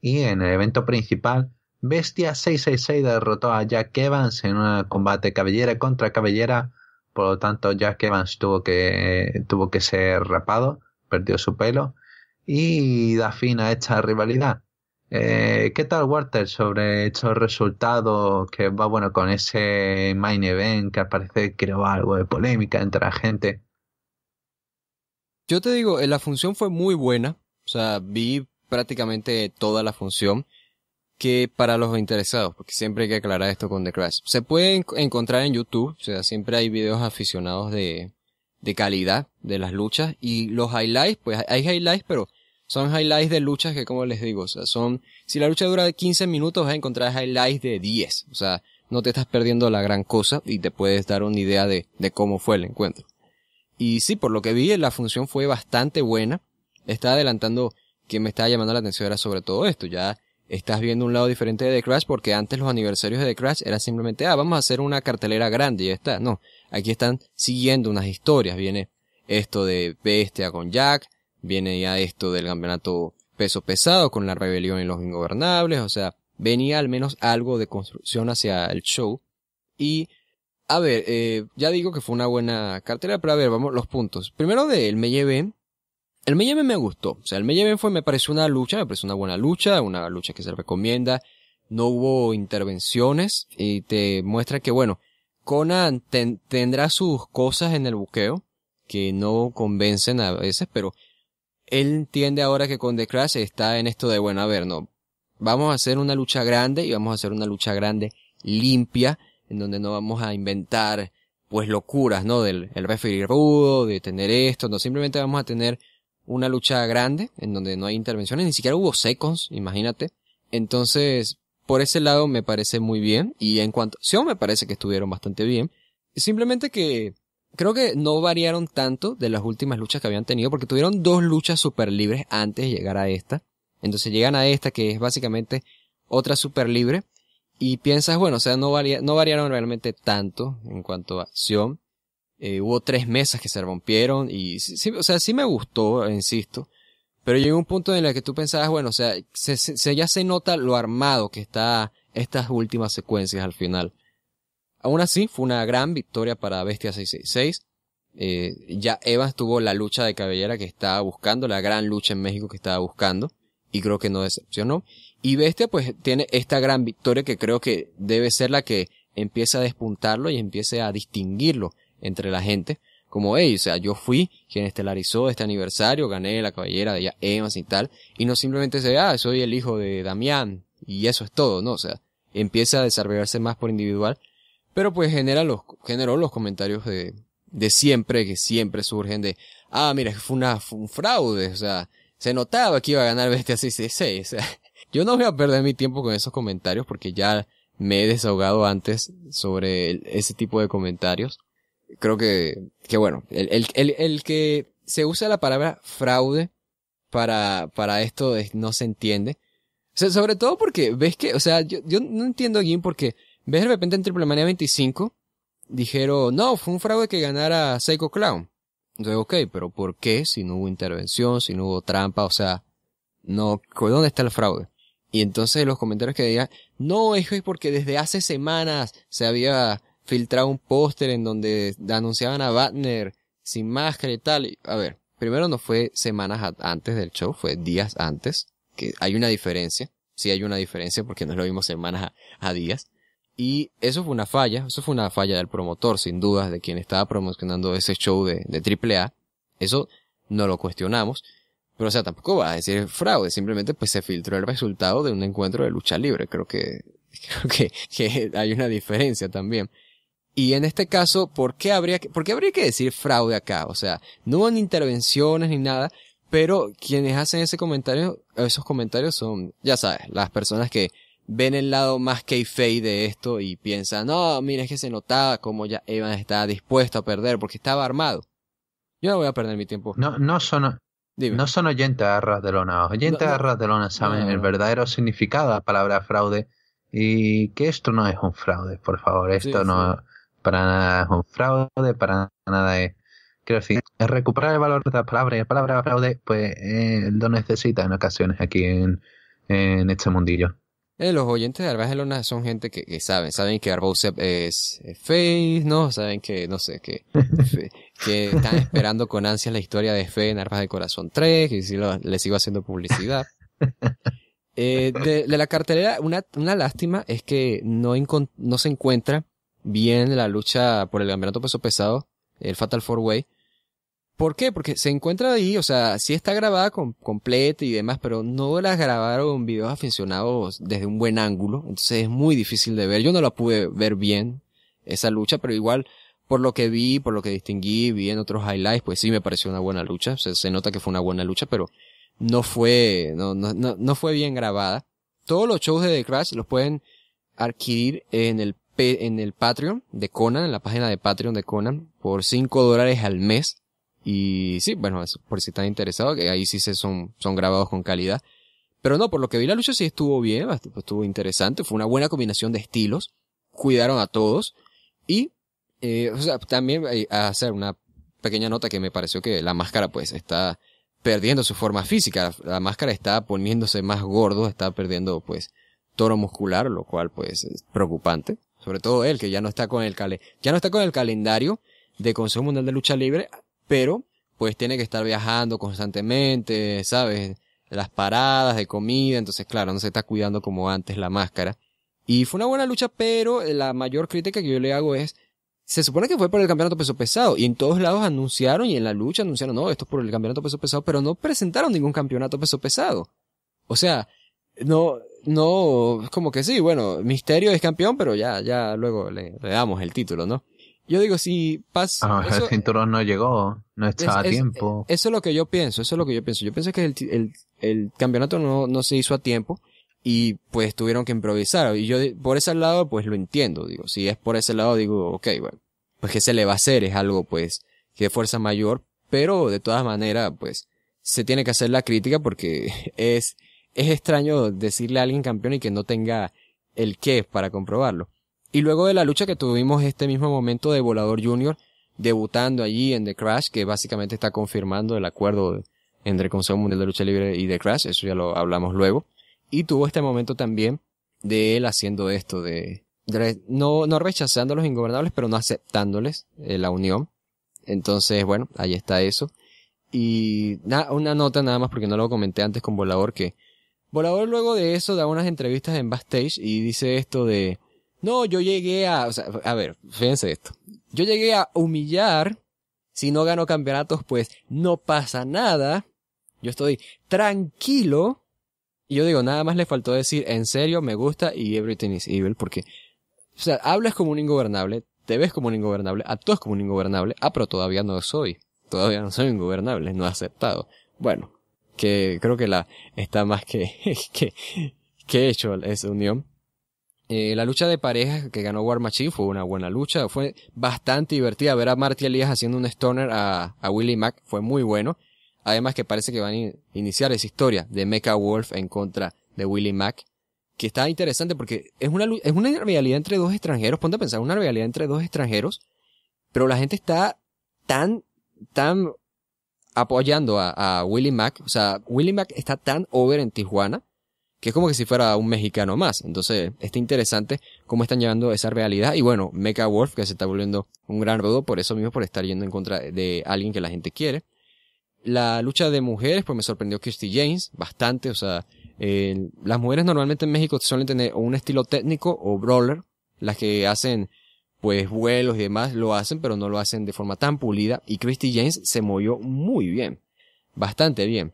Y en el evento principal, Bestia 666 derrotó a Jack Evans en un combate cabellera contra cabellera. Por lo tanto, Jack Evans tuvo que, tuvo que ser rapado, perdió su pelo. Y da fin a esta rivalidad. Eh, ¿Qué tal, Walter, sobre estos resultados que va bueno con ese main event que aparece creo creó algo de polémica entre la gente? Yo te digo, eh, la función fue muy buena. O sea, vi prácticamente toda la función que para los interesados, porque siempre hay que aclarar esto con The Crash. Se puede encontrar en YouTube, o sea, siempre hay videos aficionados de, de calidad de las luchas y los highlights, pues hay highlights, pero son highlights de luchas que como les digo, o sea, son, si la lucha dura 15 minutos vas a encontrar highlights de 10, o sea, no te estás perdiendo la gran cosa y te puedes dar una idea de, de cómo fue el encuentro. Y sí, por lo que vi, la función fue bastante buena. Estaba adelantando que me estaba llamando la atención era sobre todo esto. Ya estás viendo un lado diferente de The Crash porque antes los aniversarios de The Crash era simplemente, ah, vamos a hacer una cartelera grande y ya está. No, aquí están siguiendo unas historias. Viene esto de Bestia con Jack, viene ya esto del campeonato peso pesado con la rebelión y los ingobernables, o sea, venía al menos algo de construcción hacia el show. Y, a ver, eh, ya digo que fue una buena cartera, pero a ver, vamos, los puntos. Primero de El Meyeven. El Meyeven me gustó, o sea, el Meyeven fue, me pareció una lucha, me pareció una buena lucha, una lucha que se recomienda. No hubo intervenciones y te muestra que, bueno, Conan tendrá sus cosas en el buqueo que no convencen a veces, pero él entiende ahora que con The Crash está en esto de, bueno, a ver, no, vamos a hacer una lucha grande y vamos a hacer una lucha grande limpia, en donde no vamos a inventar pues locuras, ¿no? Del el referir rudo, de tener esto, no, simplemente vamos a tener una lucha grande, en donde no hay intervenciones, ni siquiera hubo secos, imagínate. Entonces, por ese lado me parece muy bien, y en cuanto a sí, me parece que estuvieron bastante bien. Simplemente que creo que no variaron tanto de las últimas luchas que habían tenido, porque tuvieron dos luchas super libres antes de llegar a esta. Entonces llegan a esta, que es básicamente otra super libre, y piensas, bueno, o sea, no, variaron realmente tanto en cuanto a acción. Eh, hubo tres mesas que se rompieron, y sí, o sea, sí me gustó, insisto. Pero llegó un punto en el que tú pensabas, bueno, o sea, se, ya se nota lo armado que está estas últimas secuencias al final. Aún así, fue una gran victoria para Bestia 666. Eh, ya Eva tuvo la lucha de cabellera que estaba buscando, la gran lucha en México que estaba buscando, y creo que no decepcionó. Y Bestia pues tiene esta gran victoria que creo que debe ser la que empiece a despuntarlo y empiece a distinguirlo entre la gente. Como, ellos, o sea, yo fui quien estelarizó este aniversario, gané la cabellera de Eva y tal, y no simplemente se, ah, soy el hijo de Damián, y eso es todo, ¿no? O sea, empieza a desarrollarse más por individual, pero pues genera los, generó los comentarios de, de siempre, que siempre surgen de, ah, mira, fue, una, un fraude, o sea, se notaba que iba a ganar Bestia así o sea, yo no voy a perder mi tiempo con esos comentarios porque ya me he desahogado antes sobre ese tipo de comentarios. Creo que, que bueno, el, el, el, que se usa la palabra fraude para, para esto no se entiende. O sea, sobre todo porque ves que, o sea, yo, yo no entiendo a porque ¿Ves de repente en Triple Mania 25? Dijeron, no, fue un fraude que ganara Psycho Clown. Entonces, ok, pero ¿por qué? Si no hubo intervención, si no hubo trampa, o sea, no, ¿dónde está el fraude? Y entonces los comentarios que decían no, es porque desde hace semanas se había filtrado un póster en donde anunciaban a batner sin máscara y tal. A ver, primero no fue semanas antes del show, fue días antes, que hay una diferencia. Sí hay una diferencia porque no lo vimos semanas a días. Y eso fue una falla, eso fue una falla del promotor, sin dudas, de quien estaba promocionando ese show de, de AAA. Eso no lo cuestionamos. Pero, o sea, tampoco va a decir fraude, simplemente pues se filtró el resultado de un encuentro de lucha libre. Creo que, creo que, hay una diferencia también. Y en este caso, ¿por qué habría que, por qué habría que decir fraude acá? O sea, no hubo intervenciones ni nada, pero quienes hacen ese comentario, esos comentarios son, ya sabes, las personas que ven el lado más k-fey de esto y piensan, no, mira, es que se notaba como ya Evan estaba dispuesto a perder porque estaba armado. Yo no voy a perder mi tiempo. No, no son, no son oyentes a Radelona. Oyentes no, de saben el verdadero significado de la palabra fraude y que esto no es un fraude, por favor. Esto no para nada es un fraude, para nada es... Quiero decir, recuperar el valor de la palabra y la palabra fraude, pues eh, lo necesita en ocasiones aquí en este mundillo. Eh, los oyentes de Lona son gente que, saben, saben que Arbosep es, Face, ¿no? Saben que, no sé, que, que están esperando con ansias la historia de Fe en Armas de Corazón 3, y si le sigo haciendo publicidad. Eh, de, la cartelera, una, una lástima es que no, no se encuentra bien la lucha por el campeonato peso pesado, el Fatal Four Way, ¿Por qué? Porque se encuentra ahí, o sea, sí está grabada con, completa y demás, pero no la grabaron videos aficionados desde un buen ángulo, entonces es muy difícil de ver. Yo no la pude ver bien, esa lucha, pero igual, por lo que vi, por lo que distinguí, vi en otros highlights, pues sí me pareció una buena lucha, se, se nota que fue una buena lucha, pero no fue, no, no, no fue bien grabada. Todos los shows de The Crash los pueden adquirir en el, en el Patreon de Conan, en la página de Patreon de Conan, por 5 dólares al mes y sí, bueno, por si están interesados, que ahí sí se son, son grabados con calidad. Pero no, por lo que vi la lucha sí estuvo bien, estuvo interesante, fue una buena combinación de estilos, cuidaron a todos y, eh, o sea, también eh, a hacer una pequeña nota que me pareció que la máscara pues está perdiendo su forma física, la, máscara está poniéndose más gordo, está perdiendo pues toro muscular, lo cual pues es preocupante, sobre todo él que ya no está con el cal ya no está con el calendario de Consejo Mundial de Lucha Libre pero pues tiene que estar viajando constantemente, ¿sabes? Las paradas de comida, entonces claro, no se está cuidando como antes la máscara. Y fue una buena lucha, pero eh, la mayor crítica que yo le hago es, se supone que fue por el campeonato peso pesado y en todos lados anunciaron y en la lucha anunciaron, no, esto es por el campeonato peso pesado, pero no presentaron ningún campeonato peso pesado. O sea, no, no, como que sí, bueno, Misterio es campeón, pero ya, ya luego le damos el título, ¿no? Yo digo, si pasa... Ah, el cinturón no llegó, no estaba a tiempo. eso es lo que yo pienso, eso es lo que yo pienso. Yo pienso que el, campeonato no, no se hizo a tiempo y pues tuvieron que improvisar. Y yo por ese lado pues lo entiendo, digo, si es por ese lado digo, ok, bueno, pues que se le va a hacer, es algo pues que es fuerza mayor, pero de todas maneras pues se tiene que hacer la crítica porque es, es extraño decirle a alguien campeón y que no tenga el qué para comprobarlo. Y luego de la lucha que tuvimos este mismo momento de Volador Jr. debutando allí en The Crash, que básicamente está confirmando el acuerdo entre el Consejo Mundial de Lucha Libre y The Crash, eso ya lo hablamos luego. Y tuvo este momento también de él haciendo esto, de, no, no rechazando a los ingobernables, pero no aceptándoles eh, la unión. Entonces, bueno, ahí está eso. Y una nota nada más porque no lo comenté antes con Volador que Volador luego de eso da unas entrevistas en backstage y dice esto de no, yo llegué a, a ver, fíjense esto. Yo llegué a humillar, si no gano campeonatos, pues no pasa nada. Yo estoy tranquilo. Y yo digo, nada más le faltó decir, en serio, me gusta y everything is evil, porque, o sea, hablas como un ingobernable, te ves como un ingobernable, actúas como un ingobernable, ah, pero todavía no soy, todavía no soy ingobernable, no he aceptado. Bueno, que creo que la, está más que, que, que hecho esa unión. Eh, la lucha de parejas que ganó War Machine fue una buena lucha, fue bastante divertida. Ver a Marty Elías haciendo un stoner a, a Willie Mack fue muy bueno. Además que parece que van a iniciar esa historia de Mecha Wolf en contra de Willy Mack, que está interesante porque es una, es una rivalidad entre dos extranjeros, ponte a pensar, una rivalidad entre dos extranjeros, pero la gente está tan, tan apoyando a, a Willie Mack, o sea, Willie Mack está tan over en Tijuana, que es como que si fuera un mexicano más. Entonces, está interesante cómo están llevando esa realidad. Y bueno, Mecha Wolf, que se está volviendo un gran rodo por eso mismo, por estar yendo en contra de alguien que la gente quiere. La lucha de mujeres, pues me sorprendió christy James bastante. O sea, eh, las mujeres normalmente en México suelen tener un estilo técnico o brawler. Las que hacen, pues, vuelos y demás lo hacen, pero no lo hacen de forma tan pulida. Y Christy James se movió muy bien. Bastante bien.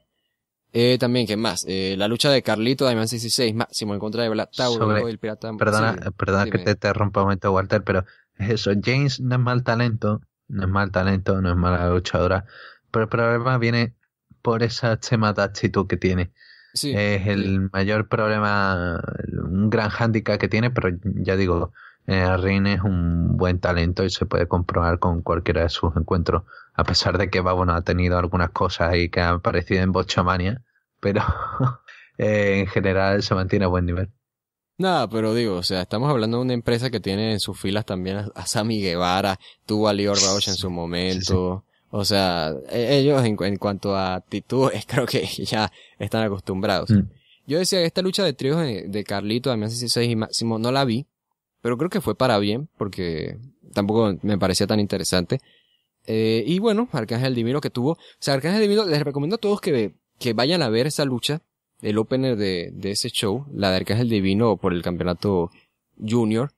Eh, también, ¿qué más? Eh, la lucha de Carlito, Diamond 66, Máximo en contra de Black Tauro, Sobre, el pirata. Perdona, perdona que te, rompa un momento, Walter, pero eso, James no es mal talento, no es mal talento, no es mala luchadora, pero el problema viene por esa tema de actitud que tiene. es el mayor problema, un gran hándicap que tiene, pero ya digo, eh, es un buen talento y se puede comprobar con cualquiera de sus encuentros, a pesar de que, va, bueno, ha tenido algunas cosas y que ha aparecido en Bochamania pero en general se mantiene a buen nivel. Nada, pero digo, o sea, estamos hablando de una empresa que tiene en sus filas también a, Sammy Guevara, tuvo a Lior Rauch en su momento. O sea, e, ellos en, cuanto a actitudes creo que ya están acostumbrados. Mm. Yo decía, esta lucha de tríos de, de Carlito, Damián 16 y Máximo, no la vi, pero creo que fue para bien, porque tampoco me parecía tan interesante. Eh, y bueno, Arcángel Dimiro que tuvo. O sea, Arcángel Dimiro, les recomiendo a todos que que vayan a ver esa lucha, el opener de, ese show, la de Arcángel Divino por el campeonato junior,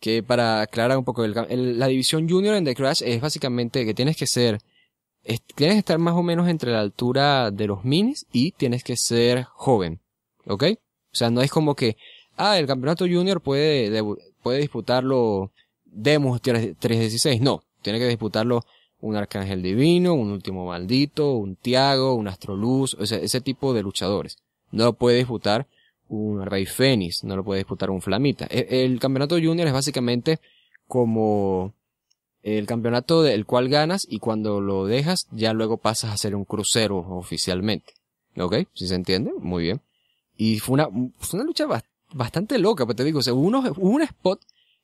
que para aclarar un poco, el, la división junior en The Crash es básicamente que tienes que ser, tienes que estar más o menos entre la altura de los minis y tienes que ser joven, ¿ok? O sea, no es como que, ah, el campeonato junior puede, puede disputarlo Demos 316, no, tiene que disputarlo un arcángel divino, un último maldito, un Tiago, un astroluz, ese tipo de luchadores. No lo puede disputar un rey fénix, no lo puede disputar un flamita. E, el, campeonato junior es básicamente como el campeonato del cual ganas y cuando lo dejas ya luego pasas a ser un crucero oficialmente. ¿Ok? ¿Sí se entiende? Muy bien. Y fue una, lucha bastante loca, pero pues te digo, un spot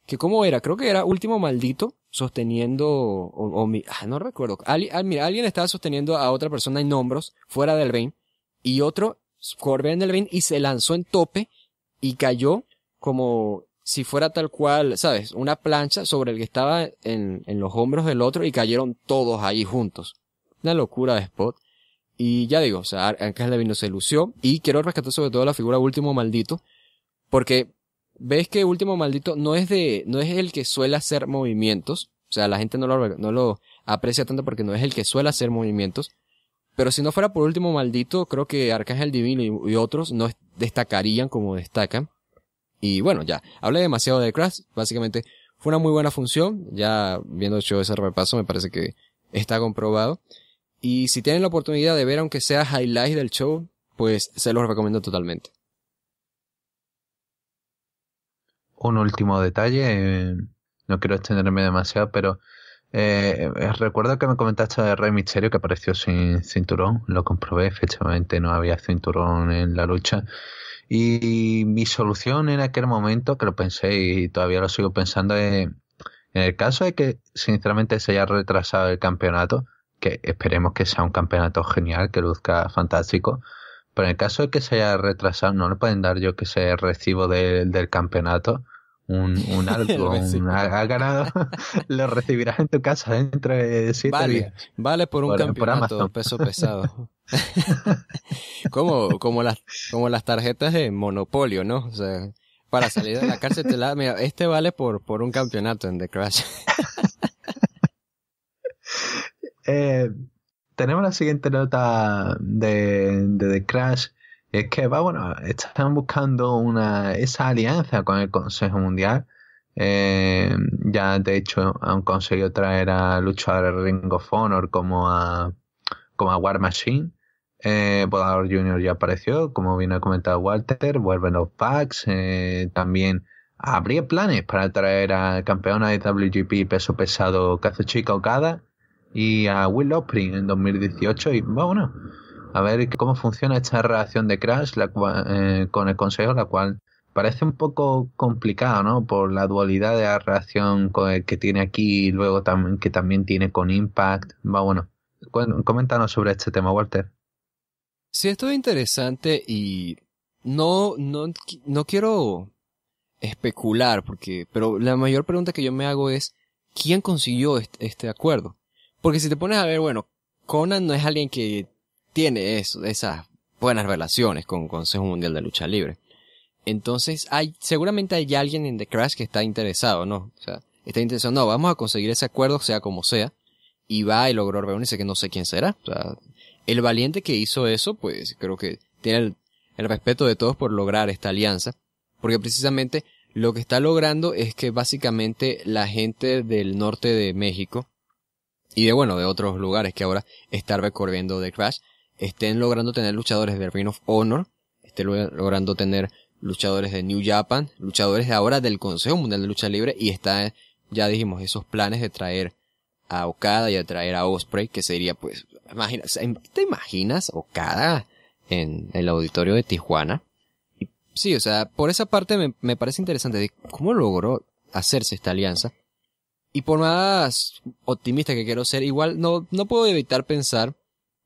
que cómo era, creo que era Último Maldito sosteniendo, o, ah, no recuerdo, ah, alguien estaba sosteniendo a otra persona en hombros, fuera del ring, y otro corrió en el ring y se lanzó en tope y cayó como si fuera tal cual, ¿sabes? Una plancha sobre el que estaba en, en los hombros del otro y cayeron todos ahí juntos. Una locura de spot. Y ya digo, o sea, Ángel le no se lució. Y quiero rescatar sobre todo la figura último maldito. Porque ves que Último Maldito no es de, no es el que suele hacer movimientos. O sea, la gente no lo, no lo aprecia tanto porque no es el que suele hacer movimientos. Pero si no fuera por Último Maldito, creo que Arcángel Divino y, otros no destacarían como destacan. Y bueno, ya, hablé demasiado de Crash. Básicamente, fue una muy buena función. Ya viendo hecho ese repaso, me parece que está comprobado. Y si tienen la oportunidad de ver, aunque sea highlight del show, pues se los recomiendo totalmente. un último detalle, eh, no quiero extenderme demasiado, pero eh, eh, recuerdo que me comentaste de Rey Misterio que apareció sin cinturón, lo comprobé, efectivamente no había cinturón en la lucha. Y mi solución en aquel momento, que lo pensé y todavía lo sigo pensando, es en el caso de que sinceramente se haya retrasado el campeonato, que esperemos que sea un campeonato genial, que luzca fantástico, pero en el caso de que se haya retrasado, ¿no le pueden dar yo que se recibo del campeonato? Un, un ha, ganado, lo recibirás en tu casa dentro de siete vale, días. Vale por un campeonato peso pesado. como, como, las, como las tarjetas de monopolio, ¿no? O para salir de la cárcel te la... Mira, este vale por, por un campeonato en The Crash. eh, tenemos la siguiente nota de, The Crash. Es que, va, bueno, están buscando esa alianza con el Consejo Mundial. Eh, ya, de hecho, han conseguido traer a el Ring of Honor como a, como a War Machine. Eh, Jr. ya apareció, como bien ha comentado Walter. Vuelven los packs. Eh, también habría planes para traer a campeona de WGP peso pesado Kazuchika Okada y a Will Opry en 2018 y bueno a ver cómo funciona esta relación de Crash eh, con el Consejo, la cual parece un poco complicada ¿no? Por la dualidad de la relación eh, que tiene aquí y luego también que también tiene con Impact. Va bueno. Coméntanos sobre este tema, Walter. Sí, esto es interesante y no, no, quiero especular porque, pero la mayor pregunta que yo me hago es, ¿quién consiguió este acuerdo? Porque si te pones a ver, bueno, Conan no es alguien que tiene eso, esas buenas relaciones con Consejo Mundial de Lucha Libre. Entonces, hay, seguramente hay alguien en The Crash que está interesado, ¿no? O sea, está interesado, no, vamos a conseguir ese acuerdo, sea como sea. Y va y logró reunirse, que no sé quién será. O sea, el valiente que hizo eso, pues creo que tiene el respeto de todos por lograr esta alianza. Porque precisamente lo que está logrando es que básicamente la gente del norte de México, y de bueno, de otros lugares que ahora están recorriendo The Crash, estén logrando tener luchadores de Ring of Honor, estén logrando tener luchadores de New Japan, luchadores de ahora del Consejo Mundial de Lucha Libre y está, ya dijimos, esos planes de traer a Okada y a traer a Osprey, que sería pues, imagina, ¿te imaginas Okada en el auditorio de Tijuana? sí, o sea, por esa parte me, me parece interesante de cómo logró hacerse esta alianza y por más optimista que quiero ser, igual no, no puedo evitar pensar,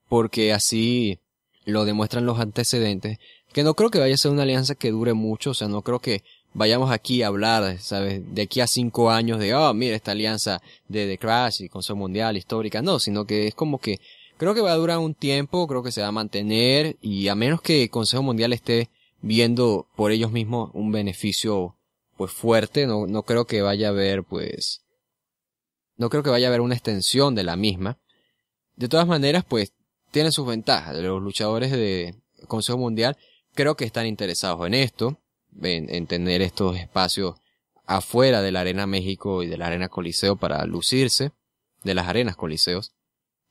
porque así lo demuestran los antecedentes, que no creo que vaya a ser una alianza que dure mucho, o sea, no creo que vayamos aquí a hablar, ¿sabes? De aquí a cinco años de, oh, mira esta alianza de The Crash y Consejo Mundial histórica, no, sino que es como que creo que va a durar un tiempo, creo que se va a mantener y a menos que el Consejo Mundial esté viendo por ellos mismos un beneficio pues fuerte, no, no creo que vaya a haber pues no creo que vaya a haber una extensión de la misma. De todas maneras, pues tiene sus ventajas. Los luchadores de Consejo Mundial creo que están interesados en esto, en, tener estos espacios afuera de la Arena México y de la Arena Coliseo para lucirse, de las arenas Coliseos.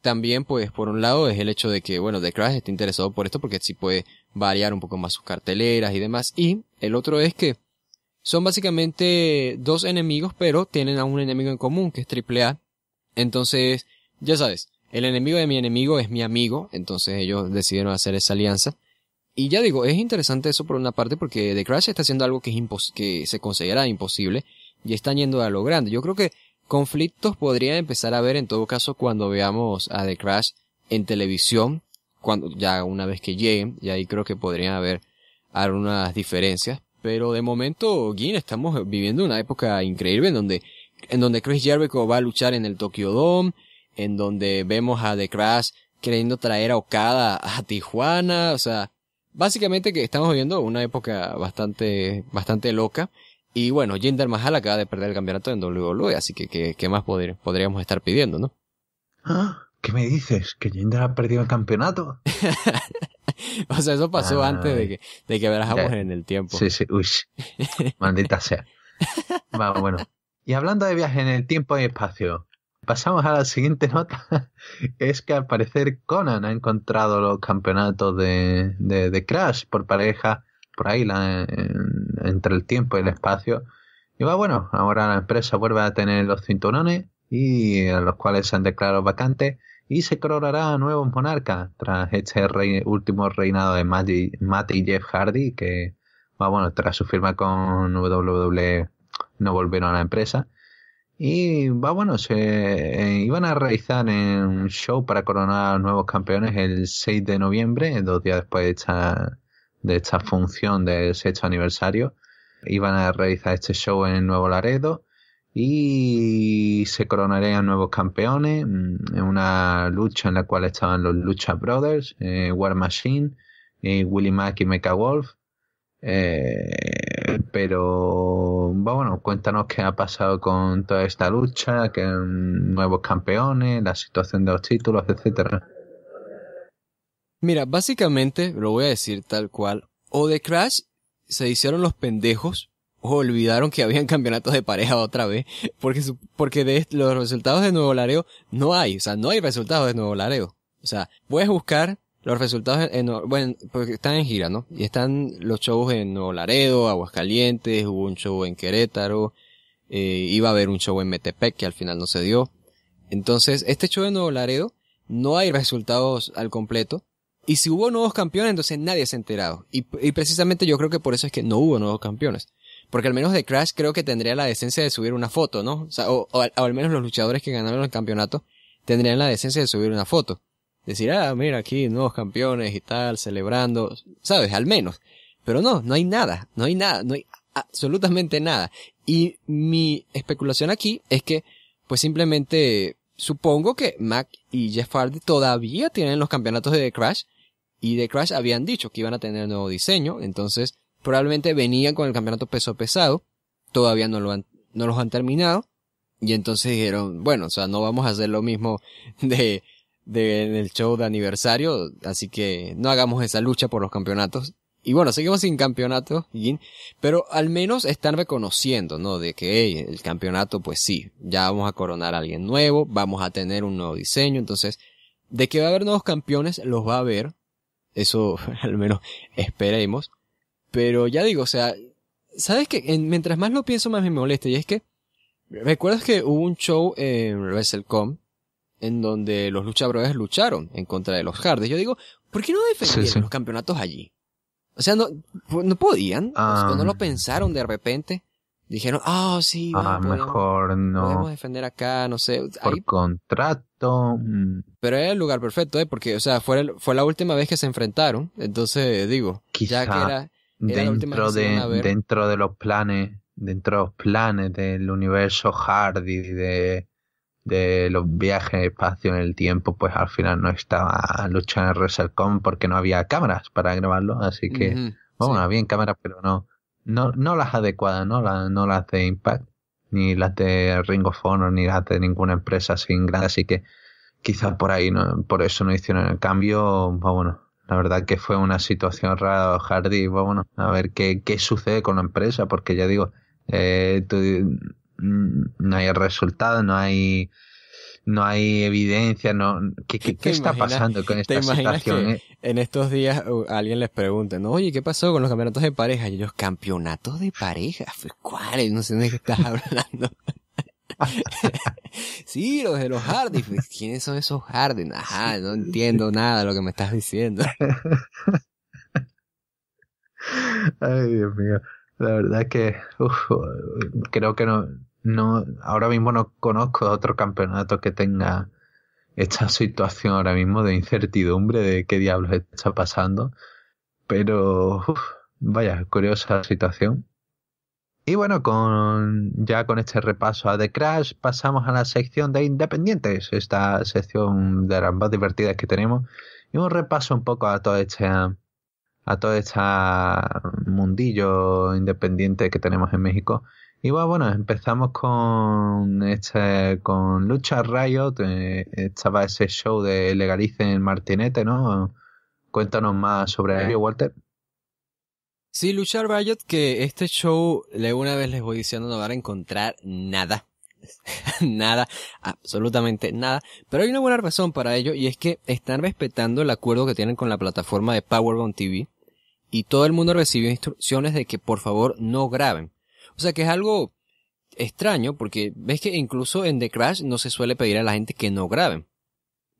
También, pues, por un lado es el hecho de que, bueno, The Crash está interesado por esto porque sí puede variar un poco más sus carteleras y demás. Y el otro es que son básicamente dos enemigos, pero tienen a un enemigo en común, que es AAA. Entonces, ya sabes, el enemigo de mi enemigo es mi amigo, entonces ellos decidieron hacer esa alianza. Y ya digo, es interesante eso por una parte porque The Crash está haciendo algo que, es que se considera imposible y están yendo a lo grande. Yo creo que conflictos podrían empezar a ver en todo caso cuando veamos a The Crash en televisión, cuando ya una vez que lleguen, y ahí creo que podrían haber algunas diferencias. Pero de momento, Gin, estamos viviendo una época increíble en donde, en donde Chris Jericho va a luchar en el Tokyo Dome, en donde vemos a The Crash queriendo traer a Okada a Tijuana, o sea, básicamente que estamos viviendo una época bastante, bastante loca. Y bueno, Jinder Mahal acaba de perder el campeonato en WWE, así que, ¿qué, más podríamos estar pidiendo, no? ¿Ah? ¿Qué me dices? ¿Que Jinder ha perdido el campeonato? o sea, eso pasó ah, antes de que, de que viajamos en el tiempo. Sí, sí, uy. Maldita sea. Va, bueno. Y hablando de viaje en el tiempo y espacio, pasamos a la siguiente nota. es que al parecer Conan ha encontrado los campeonatos de, Crash por pareja, por ahí entre el tiempo y el espacio. Y va, bueno, ahora la empresa vuelve a tener los cinturones y a los cuales se han declarado vacantes y se coronará a nuevos monarcas tras este último reinado de Matt y Jeff Hardy, que, bueno, tras su firma con WWE no volvieron a la empresa. Y va bueno, se eh, iban a realizar un show para coronar a nuevos campeones el 6 de noviembre, dos días después de esta, de esta función del sexto aniversario. Iban a realizar este show en el Nuevo Laredo y se coronarían nuevos campeones mm, en una lucha en la cual estaban los Lucha Brothers, eh, War Machine, Willy Mack y Mecha Wolf. Eh, pero bueno, cuéntanos qué ha pasado con toda esta lucha, que, mm, nuevos campeones, la situación de los títulos, etcétera. Mira, básicamente lo voy a decir tal cual. O de Crash se hicieron los pendejos olvidaron que habían campeonatos de pareja otra vez, porque, porque de los resultados de Nuevo Laredo no hay, o sea, no hay resultados de Nuevo Laredo O sea, puedes buscar los resultados en, bueno, porque están en gira, ¿no? Y están los shows en Nuevo Laredo, Aguascalientes, hubo un show en Querétaro, eh, iba a haber un show en Metepec que al final no se dio. Entonces, este show de Nuevo Laredo no hay resultados al completo. Y si hubo nuevos campeones, entonces nadie se ha enterado. y precisamente yo creo que por eso es que no hubo nuevos campeones. Porque al menos de Crash creo que tendría la decencia de subir una foto, ¿no? O, al, menos los luchadores que ganaron el campeonato tendrían la decencia de subir una foto. Decir, ah, mira aquí, nuevos campeones y tal, celebrando, ¿sabes? Al menos. Pero no, no hay nada, no hay nada, no hay absolutamente nada. Y mi especulación aquí es que, pues simplemente, supongo que Mac y Jeff Hardy todavía tienen los campeonatos de The Crash y The Crash habían dicho que iban a tener nuevo diseño, entonces probablemente venían con el campeonato peso pesado, todavía no, lo han, no los han terminado, y entonces dijeron, bueno, o sea, no vamos a hacer lo mismo de, de en el show de aniversario, así que no hagamos esa lucha por los campeonatos. Y bueno, seguimos sin campeonato, pero al menos están reconociendo, ¿no? De que el campeonato, pues sí, ya vamos a coronar a alguien nuevo, vamos a tener un nuevo diseño, entonces, de que va a haber nuevos campeones, los va a haber. Eso al menos esperemos. Pero ya digo, o sea, ¿sabes que Mientras más lo pienso, más me molesta. Y es que, ¿recuerdas que hubo un show en WrestleCom en donde los luchadores lucharon en contra de los Hardes. Yo digo, ¿por qué no defendieron los campeonatos allí? O sea, no, pues, no podían, Cuando no lo ah. pensaron de repente. Dijeron, ah, sí, ah, mejor no. Podemos defender acá, no sé. Por contrato. Mm. Pero era el lugar perfecto, ¿eh? Porque, o sea, fue, fue la última vez que se enfrentaron. Entonces, digo, Quizá. ya que era dentro de, dentro de los planes, dentro de los planes del universo Hardy de, de los viajes espacio en el tiempo, pues al final no estaba luchando en Resercon porque no había cámaras para grabarlo, así que bueno, había cámaras pero no, no, no las adecuadas, no las, no las de Impact, ni las de Ring of ni las de ninguna empresa sin grado así que quizás por ahí por eso no hicieron el cambio, pues bueno, la verdad que fue una situación rara, Hardy. bueno a ver qué, qué sucede con la empresa, porque ya digo, eh, mm, no hay resultado no hay no hay evidencia, no ¿qué, qué, está pasando con esta situación? Eh? en estos días uh, alguien les pregunta, ¿no? Oye, ¿qué pasó con los campeonatos de pareja? Y ellos, ¿campeonatos de pareja? fue pues, ¿Cuáles? No sé de qué estás hablando. sí, los de los Hardys. Pues, ¿Quiénes son esos Hardys? Ajá, no entiendo nada de lo que me estás diciendo. Ay, Dios mío. La verdad que creo que no, no, ahora mismo no conozco otro campeonato que tenga esta situación ahora mismo de incertidumbre de qué diablos está pasando. Pero, vaya, curiosa situación. Y bueno, con, ya con este repaso a The Crash, pasamos a la sección de independientes, esta sección de las más divertidas que tenemos, y un repaso un poco a todo este, a mundillo independiente que tenemos en México. Y bueno, empezamos con este, con Lucha Riot, eh, estaba ese show de en Martinete, ¿no? Cuéntanos más sobre ello, Walter. Sí, Luchar Bayot, que este show, de una vez les voy diciendo, no van a encontrar nada. nada, absolutamente nada. Pero hay una buena razón para ello y es que están respetando el acuerdo que tienen con la plataforma de Powerbomb TV y todo el mundo recibió instrucciones de que por favor no graben. O sea que es algo extraño porque ves que incluso en The Crash no se suele pedir a la gente que no graben.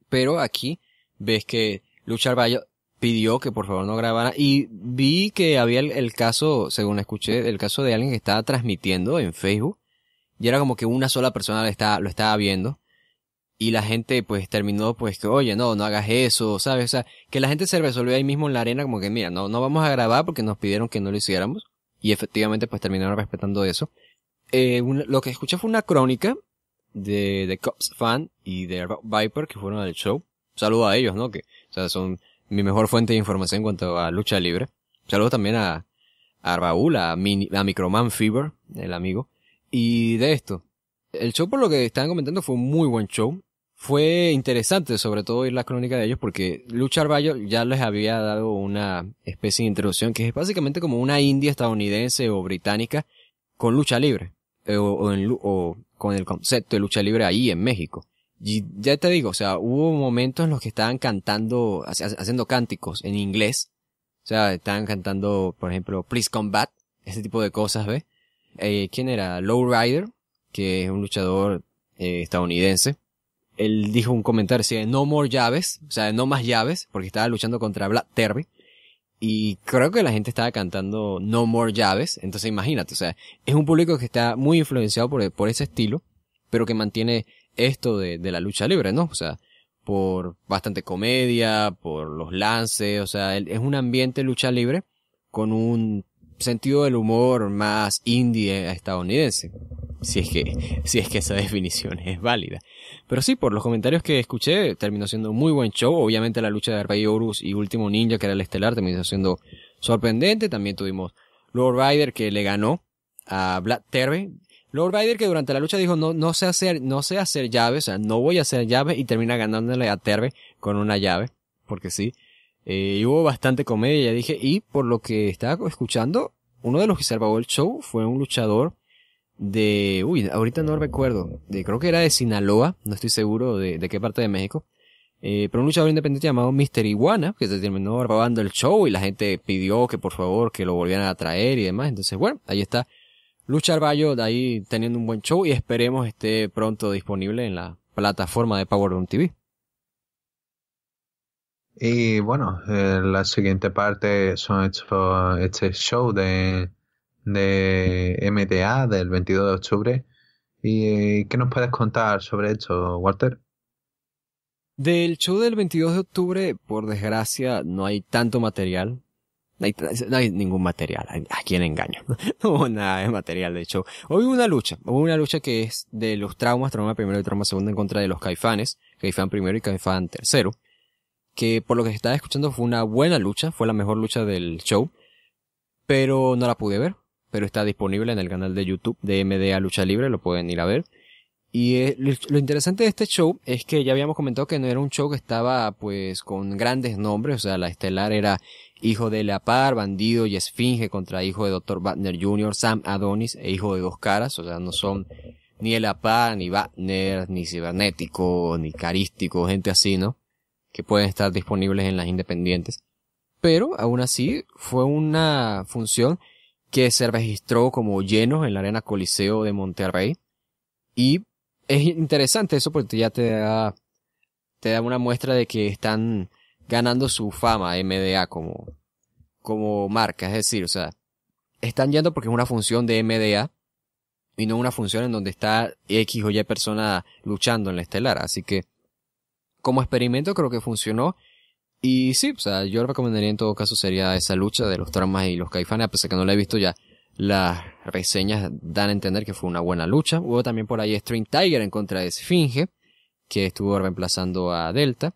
Pero aquí ves que Luchar Bayot pidió que por favor no grabara y vi que había el, caso, según escuché, el caso de alguien que estaba transmitiendo en Facebook y era como que una sola persona lo estaba, lo estaba viendo y la gente pues terminó pues que oye no, no hagas eso, ¿sabes? O sea, que la gente se resolvió ahí mismo en la arena como que mira, no, no vamos a grabar porque nos pidieron que no lo hiciéramos y efectivamente pues terminaron respetando eso. Eh, lo que escuché fue una crónica de, de Cops Fan y de Viper que fueron al show. Saludo a ellos, ¿no? Que, son mi mejor fuente de información en cuanto a lucha libre. saludo también a, Arbaú, Raúl, a, Microman Fever, el amigo. Y de esto, el show por lo que estaban comentando fue un muy buen show. Fue interesante sobre todo ir la crónica de ellos porque Lucha Arbayo ya les había dado una especie de introducción que es básicamente como una india estadounidense o británica con lucha libre eh, o con el concepto de lucha libre ahí en México. Y ya te digo, o sea, hubo momentos en los que estaban cantando, haciendo cánticos en inglés. O sea, estaban cantando, por ejemplo, Please Combat, ese tipo de cosas, ¿ves? Eh, ¿Quién era? rider que es un luchador eh, estadounidense. Él dijo un comentario, decía, no more llaves, o sea, no más llaves, porque estaba luchando contra Black Terry. Y creo que la gente estaba cantando No More Llaves, entonces imagínate, o sea, es un público que está muy influenciado por, por ese estilo, pero que mantiene esto de, la lucha libre, ¿no? O sea, por bastante comedia, por los lances, o sea, es un ambiente lucha libre con un sentido del humor más indie estadounidense. Si es que, si es que esa definición es válida. Pero sí, por los comentarios que escuché, terminó siendo un muy buen show. Obviamente la lucha de Rey Horus y Último Ninja, que era el estelar, terminó siendo sorprendente. También tuvimos Lord Rider, que le ganó a Black Terry Lord Vader que durante la lucha dijo no, no sé hacer, no sé hacer llaves, o sea, no voy a hacer llaves y termina ganándole a Terve con una llave, porque sí. Eh, y hubo bastante comedia, dije, y por lo que estaba escuchando, uno de los que salvó el show fue un luchador de, uy, ahorita no recuerdo, de, creo que era de Sinaloa, no estoy seguro de, qué parte de México, eh, pero un luchador independiente llamado Mr. Iguana, que se terminó robando el show y la gente pidió que por favor que lo volvieran a traer y demás, entonces bueno, ahí está Lucha Arballo de ahí teniendo un buen show y esperemos esté pronto disponible en la plataforma de Powerbomb TV. Y bueno, eh, la siguiente parte son este show de, de MTA del 22 de octubre. ¿Y eh, qué nos puedes contar sobre esto, Walter? Del show del 22 de octubre, por desgracia, no hay tanto material. No hay, ningún material. ¿A quién engaño? No nada de material, de hecho. hubo una lucha. Hubo una lucha que es de los traumas, trauma primero y trauma segundo en contra de los caifanes. Caifán primero y caifán tercero. Que por lo que se estaba escuchando fue una buena lucha. Fue la mejor lucha del show. Pero no la pude ver. Pero está disponible en el canal de YouTube de MDA Lucha Libre. Lo pueden ir a ver. Y eh, lo interesante de este show es que ya habíamos comentado que no era un show que estaba pues con grandes nombres, o sea, la estelar era hijo de La Par, bandido y esfinge contra hijo de Dr. Wagner Jr., Sam Adonis e hijo de dos caras, o sea, no son ni el apar ni Wagner, ni cibernético, ni carístico, gente así, ¿no? Que pueden estar disponibles en las independientes. Pero aún así fue una función que se registró como lleno en la Arena Coliseo de Monterrey y es interesante eso porque ya te da, te da una muestra de que están ganando su fama MDA como, como marca. Es decir, o sea, están yendo porque es una función de MDA y no una función en donde está X o Y persona luchando en la estelar. Así que, como experimento creo que funcionó. Y sí, o sea, yo recomendaría en todo caso sería esa lucha de los tramas y los caifanes, a pesar que no la he visto ya las reseñas dan a entender que fue una buena lucha. Hubo también por ahí String Tiger en contra de Esfinge, que estuvo reemplazando a Delta.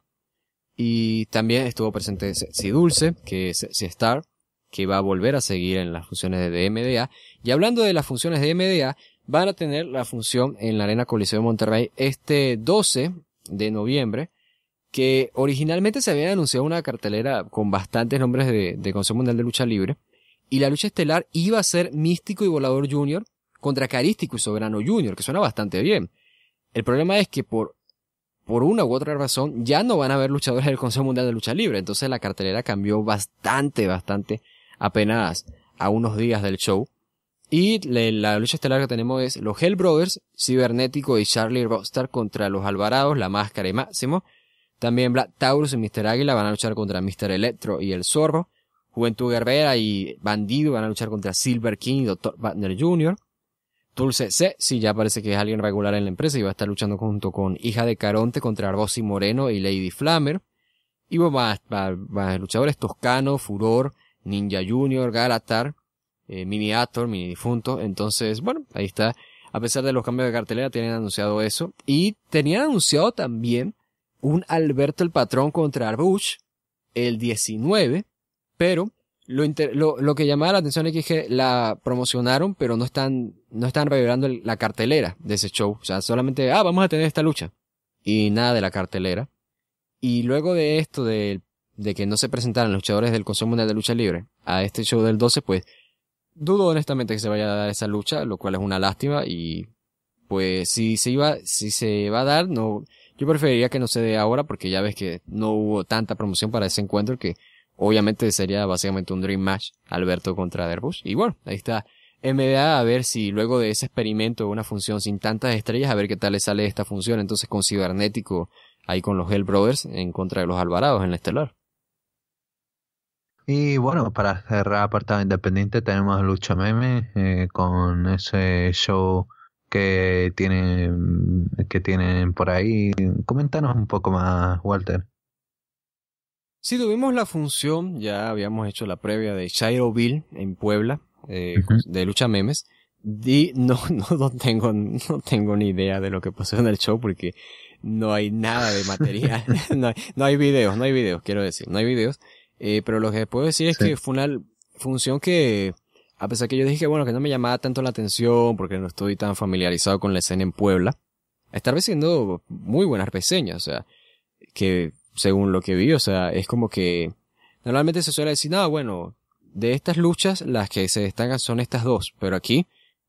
Y también estuvo presente Si Dulce, que es C Star, que va a volver a seguir en las funciones de DMDA Y hablando de las funciones de MDA, van a tener la función en la Arena Coliseo de Monterrey este 12 de noviembre, que originalmente se había anunciado una cartelera con bastantes nombres de, de Consejo Mundial de Lucha Libre, y la lucha estelar iba a ser Místico y Volador Jr. contra Carístico y Soberano Jr., que suena bastante bien. El problema es que por, por una u otra razón ya no van a haber luchadores del Consejo Mundial de Lucha Libre, entonces la cartelera cambió bastante, bastante, apenas a unos días del show. Y la, lucha estelar que tenemos es los Hell Brothers, Cibernético y Charlie Rockstar contra los Alvarados, La Máscara y Máximo. También Black Taurus y Mr. Águila van a luchar contra Mr. Electro y el Zorro. Juventud Guerrera y Bandido van a luchar contra Silver King y Dr. Banner Jr. Dulce C, sí, ya parece que es alguien regular en la empresa y va a estar luchando junto con Hija de Caronte contra y Moreno y Lady Flamer Y más, más, luchadores Toscano, Furor, Ninja Jr., Galatar, eh, Mini Actor, Mini Difunto. Entonces, bueno, ahí está. A pesar de los cambios de cartelera, tienen anunciado eso. Y tenían anunciado también un Alberto el Patrón contra Arbush el 19 pero lo, lo, lo, que llamaba la atención es que la promocionaron, pero no están, no están revelando la cartelera de ese show. O sea, solamente, ah, vamos a tener esta lucha. Y nada de la cartelera. Y luego de esto, de, de que no se presentaran los luchadores del Consejo Mundial de Lucha Libre a este show del 12, pues dudo honestamente que se vaya a dar esa lucha, lo cual es una lástima. Y pues si se iba, si se va a dar, no, yo preferiría que no se dé ahora porque ya ves que no hubo tanta promoción para ese encuentro que Obviamente sería básicamente un Dream Match Alberto contra Derbush Y bueno, ahí está MDA a ver si luego de ese experimento una función sin tantas estrellas, a ver qué tal le sale esta función. Entonces con Cibernético ahí con los Hell Brothers en contra de los Alvarados en la Estelar. Y bueno, para cerrar apartado independiente tenemos Lucha Meme eh, con ese show que tienen, que tienen por ahí. Coméntanos un poco más, Walter. Si tuvimos la función, ya habíamos hecho la previa de Shiroville en Puebla, eh, de lucha memes. Y no, no, tengo, no tengo ni idea de lo que pasó en el show porque no hay nada de material. no, hay, videos, no hay videos, quiero decir, no hay videos. Eh, pero lo que puedo decir es que fue una función que, a pesar que yo dije que bueno, que no me llamaba tanto la atención porque no estoy tan familiarizado con la escena en Puebla, estar siendo muy buenas reseñas, o sea, que según lo que vi, o sea, es como que normalmente se suele decir, no, bueno, de estas luchas las que se destacan son estas dos, pero aquí,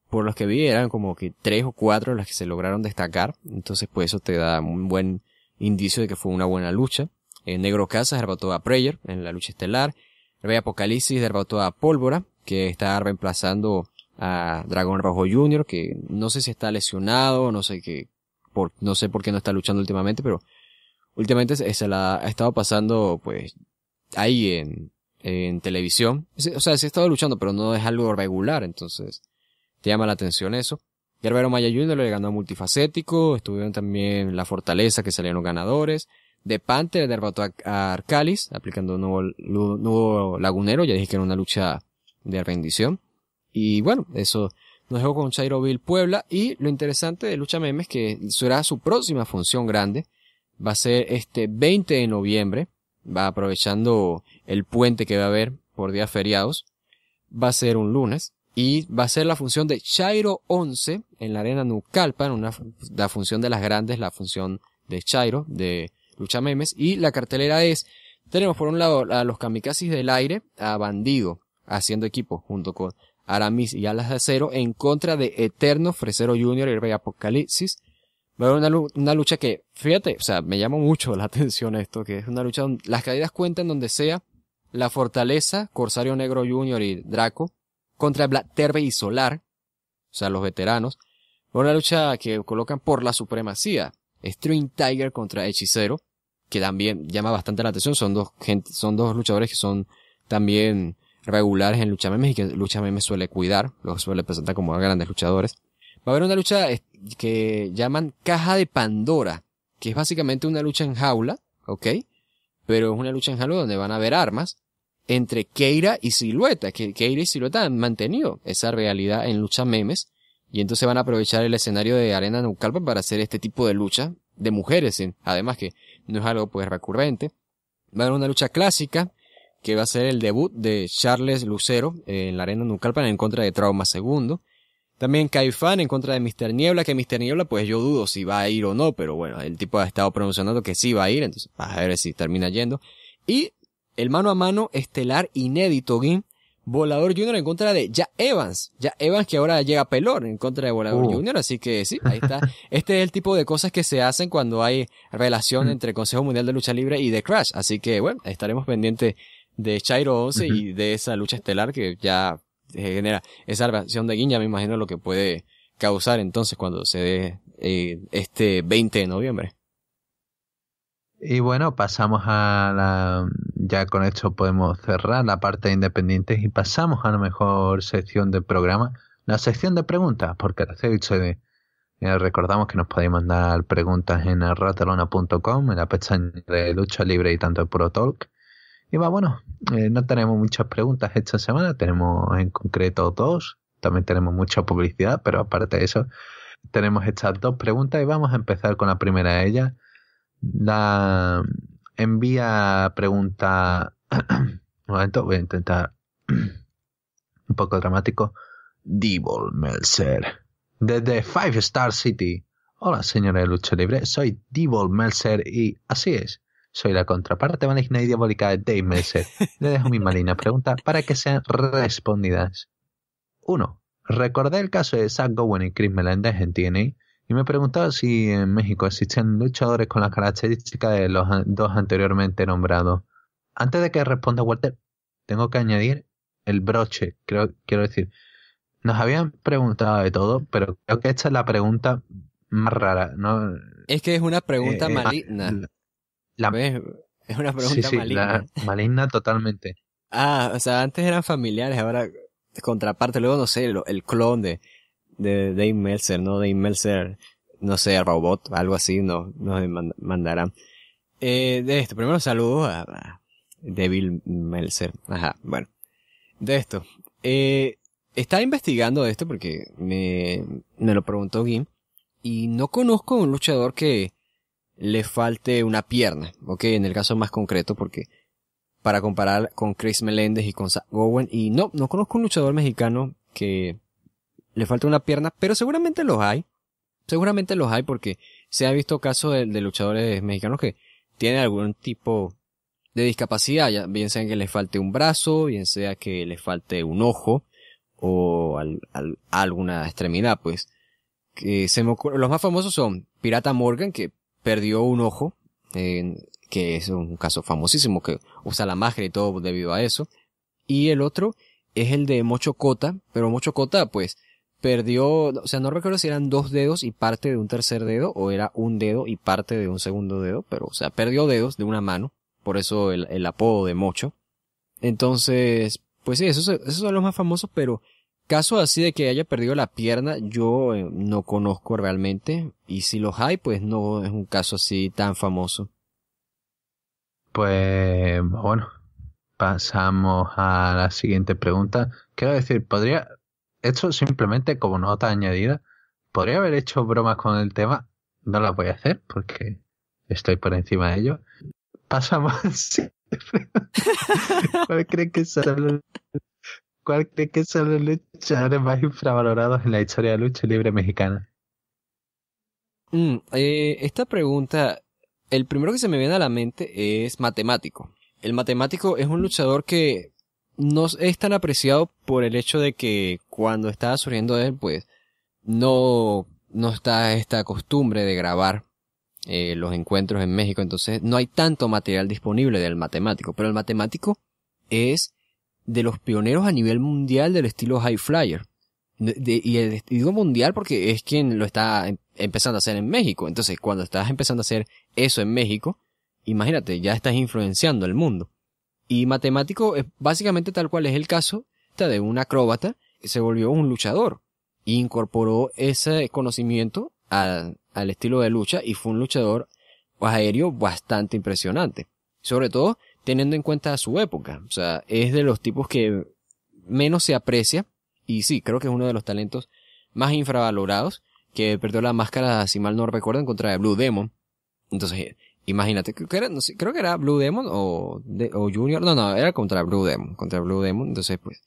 por los que vi, eran como que tres o cuatro las que se lograron destacar, entonces pues eso te da un buen indicio de que fue una buena lucha. En eh, Negro Casas derrotó a Prayer en la lucha estelar, Rey Apocalipsis derrotó a Pólvora, que está reemplazando a Dragón Rojo Jr., que no sé si está lesionado, no sé qué, por, no sé por qué no está luchando últimamente, pero últimamente se la ha estado pasando pues ahí en, televisión. O sea, se ha estado luchando, pero no es algo regular, entonces te llama la atención eso. Gerbero Maya Jr. le ganó a Multifacético, estuvieron también La Fortaleza que salieron ganadores. De Panther derrotó a Arcalis, aplicando un nuevo, nuevo lagunero, ya dije que era una lucha de rendición. Y bueno, eso nos dejó con Chairo Puebla. Y lo interesante de Lucha Memes es que será su próxima función grande, va a ser este 20 de noviembre, va aprovechando el puente que va a haber por días feriados, va a ser un lunes y va a ser la función de Chairo 11 en la arena Nucalpa, una, la función de las grandes, la función de Chairo, de Lucha Memes, y la cartelera es, tenemos por un lado a los kamikazes del aire, a Bandido, haciendo equipo junto con Aramis y Alas de Acero en contra de Eterno, Fresero Jr. y Rey Apocalipsis, una, lucha que, fíjate, o sea, me llama mucho la atención esto, que es una lucha donde las caídas cuentan donde sea la fortaleza, Corsario Negro Junior y Draco, contra Terbe y Solar, o sea, los veteranos. una lucha que colocan por la supremacía, String Tiger contra Hechicero, que también llama bastante la atención, son dos, son dos luchadores que son también regulares en lucha memes y que lucha memes suele cuidar, los suele presentar como grandes luchadores. Va a haber una lucha eh, que llaman Caja de Pandora, que es básicamente una lucha en jaula, ¿ok? Pero es una lucha en jaula donde van a haber armas entre Keira y Silueta, que Keira y Silueta han mantenido esa realidad en lucha memes, y entonces van a aprovechar el escenario de Arena Nucalpa para hacer este tipo de lucha de mujeres, además que no es algo pues recurrente. Va a haber una lucha clásica, que va a ser el debut de Charles Lucero en la Arena Nucalpa en contra de Trauma Segundo. También Caifán en contra de Mr. Niebla, que Mr. Niebla pues yo dudo si va a ir o no, pero bueno, el tipo ha estado promocionando que sí va a ir, entonces a ver si termina yendo. Y el mano a mano estelar inédito, Gim, Volador Junior en contra de Ya Evans. Ya Evans que ahora llega pelor en contra de Volador uh. Junior, así que sí, ahí está. Este es el tipo de cosas que se hacen cuando hay relación mm. entre Consejo Mundial de Lucha Libre y The Crash, así que bueno, estaremos pendientes de Chairo 11 y de esa lucha estelar que ya genera esa versión de guiña, me imagino lo que puede causar entonces cuando se dé eh, este 20 de noviembre. Y bueno, pasamos a la. Ya con esto podemos cerrar la parte de independientes y pasamos a la mejor sección del programa, la sección de preguntas, porque eh, recordamos que nos podéis mandar preguntas en ratalona.com, en la pestaña de lucha libre y tanto de pro talk bueno, eh, no tenemos muchas preguntas esta semana, tenemos en concreto dos, también tenemos mucha publicidad, pero aparte de eso, tenemos estas dos preguntas y vamos a empezar con la primera de ellas. La envía pregunta. Un momento, voy a intentar. un poco dramático. Devil Melzer, Desde Five Star City. Hola, señora de Lucha Libre. Soy Devil Melzer y así es. Soy la contraparte maligna y diabólica de Dave Mercer. Le dejo mi maligna pregunta para que sean respondidas. 1. Recordé el caso de Zack Gowen y Chris Melendez en TNA y me preguntado si en México existen luchadores con las características de los dos anteriormente nombrados. Antes de que responda Walter, tengo que añadir el broche. Creo, quiero decir, nos habían preguntado de todo, pero creo que esta es la pregunta más rara. ¿no? Es que es una pregunta eh, eh, maligna. La es una pregunta maligna. maligna totalmente. Ah, o sea, antes eran familiares, ahora contraparte, luego no sé, el, clon de, de Dave Meltzer, ¿no? Dave Meltzer, no sé, robot, algo así, no, nos mandarán. Eh, de esto, primero saludo a, Devil Meltzer, ajá, bueno. De esto, eh, estaba investigando esto porque me, me lo preguntó Gim y no conozco un luchador que, le falte una pierna, ¿ok? En el caso más concreto, porque para comparar con Chris Meléndez y con Zach Owen, y no, no conozco un luchador mexicano que le falte una pierna, pero seguramente los hay, seguramente los hay porque se ha visto casos de, luchadores mexicanos que tienen algún tipo de discapacidad, ya, bien sea que les falte un brazo, bien sea que les falte un ojo o alguna extremidad, pues. Que se me los más famosos son Pirata Morgan, que perdió un ojo, que es un caso famosísimo que usa la magia y todo debido a eso. Y el otro es el de Mocho Cota, pero Mocho Cota pues perdió, o sea, no recuerdo si eran dos dedos y parte de un tercer dedo o era un dedo y parte de un segundo dedo, pero o sea, perdió dedos de una mano, por eso el, apodo de Mocho. Entonces, pues sí, esos, esos son los más famosos, pero Caso así de que haya perdido la pierna, yo eh, no conozco realmente. Y si los hay, pues no es un caso así tan famoso. Pues bueno, pasamos a la siguiente pregunta. Quiero decir, podría, esto simplemente como nota añadida, podría haber hecho bromas con el tema. No las voy a hacer porque estoy por encima de ello. Pasamos. ¿Cuál creen que ¿Cuál cree que son los luchadores más infravalorados en la historia de lucha libre mexicana? Mm, eh, esta pregunta, el primero que se me viene a la mente es matemático. El matemático es un luchador que no es tan apreciado por el hecho de que cuando estaba surgiendo él, pues no, no está esta costumbre de grabar eh, los encuentros en México, entonces no hay tanto material disponible del matemático, pero el matemático es de los pioneros a nivel mundial del estilo high flyer. y, el, estilo mundial porque es quien lo está em-, empezando a hacer en México. Entonces, cuando estás empezando a hacer eso en México, imagínate, ya estás influenciando el mundo. Y matemático es básicamente tal cual es el caso de un acróbata que se volvió un luchador. E incorporó ese conocimiento al, al estilo de lucha y fue un luchador aéreo bastante impresionante. Sobre todo teniendo en cuenta su época. O sea, es de los tipos que menos se aprecia. Y sí, creo que es uno de los talentos más infravalorados. Que perdió la máscara, si mal no recuerdo, en contra de Blue Demon. Entonces, imagínate, creo que era, creo que era Blue Demon o, o Junior. No, no, era contra Blue Demon. Contra Blue Demon. Entonces, pues,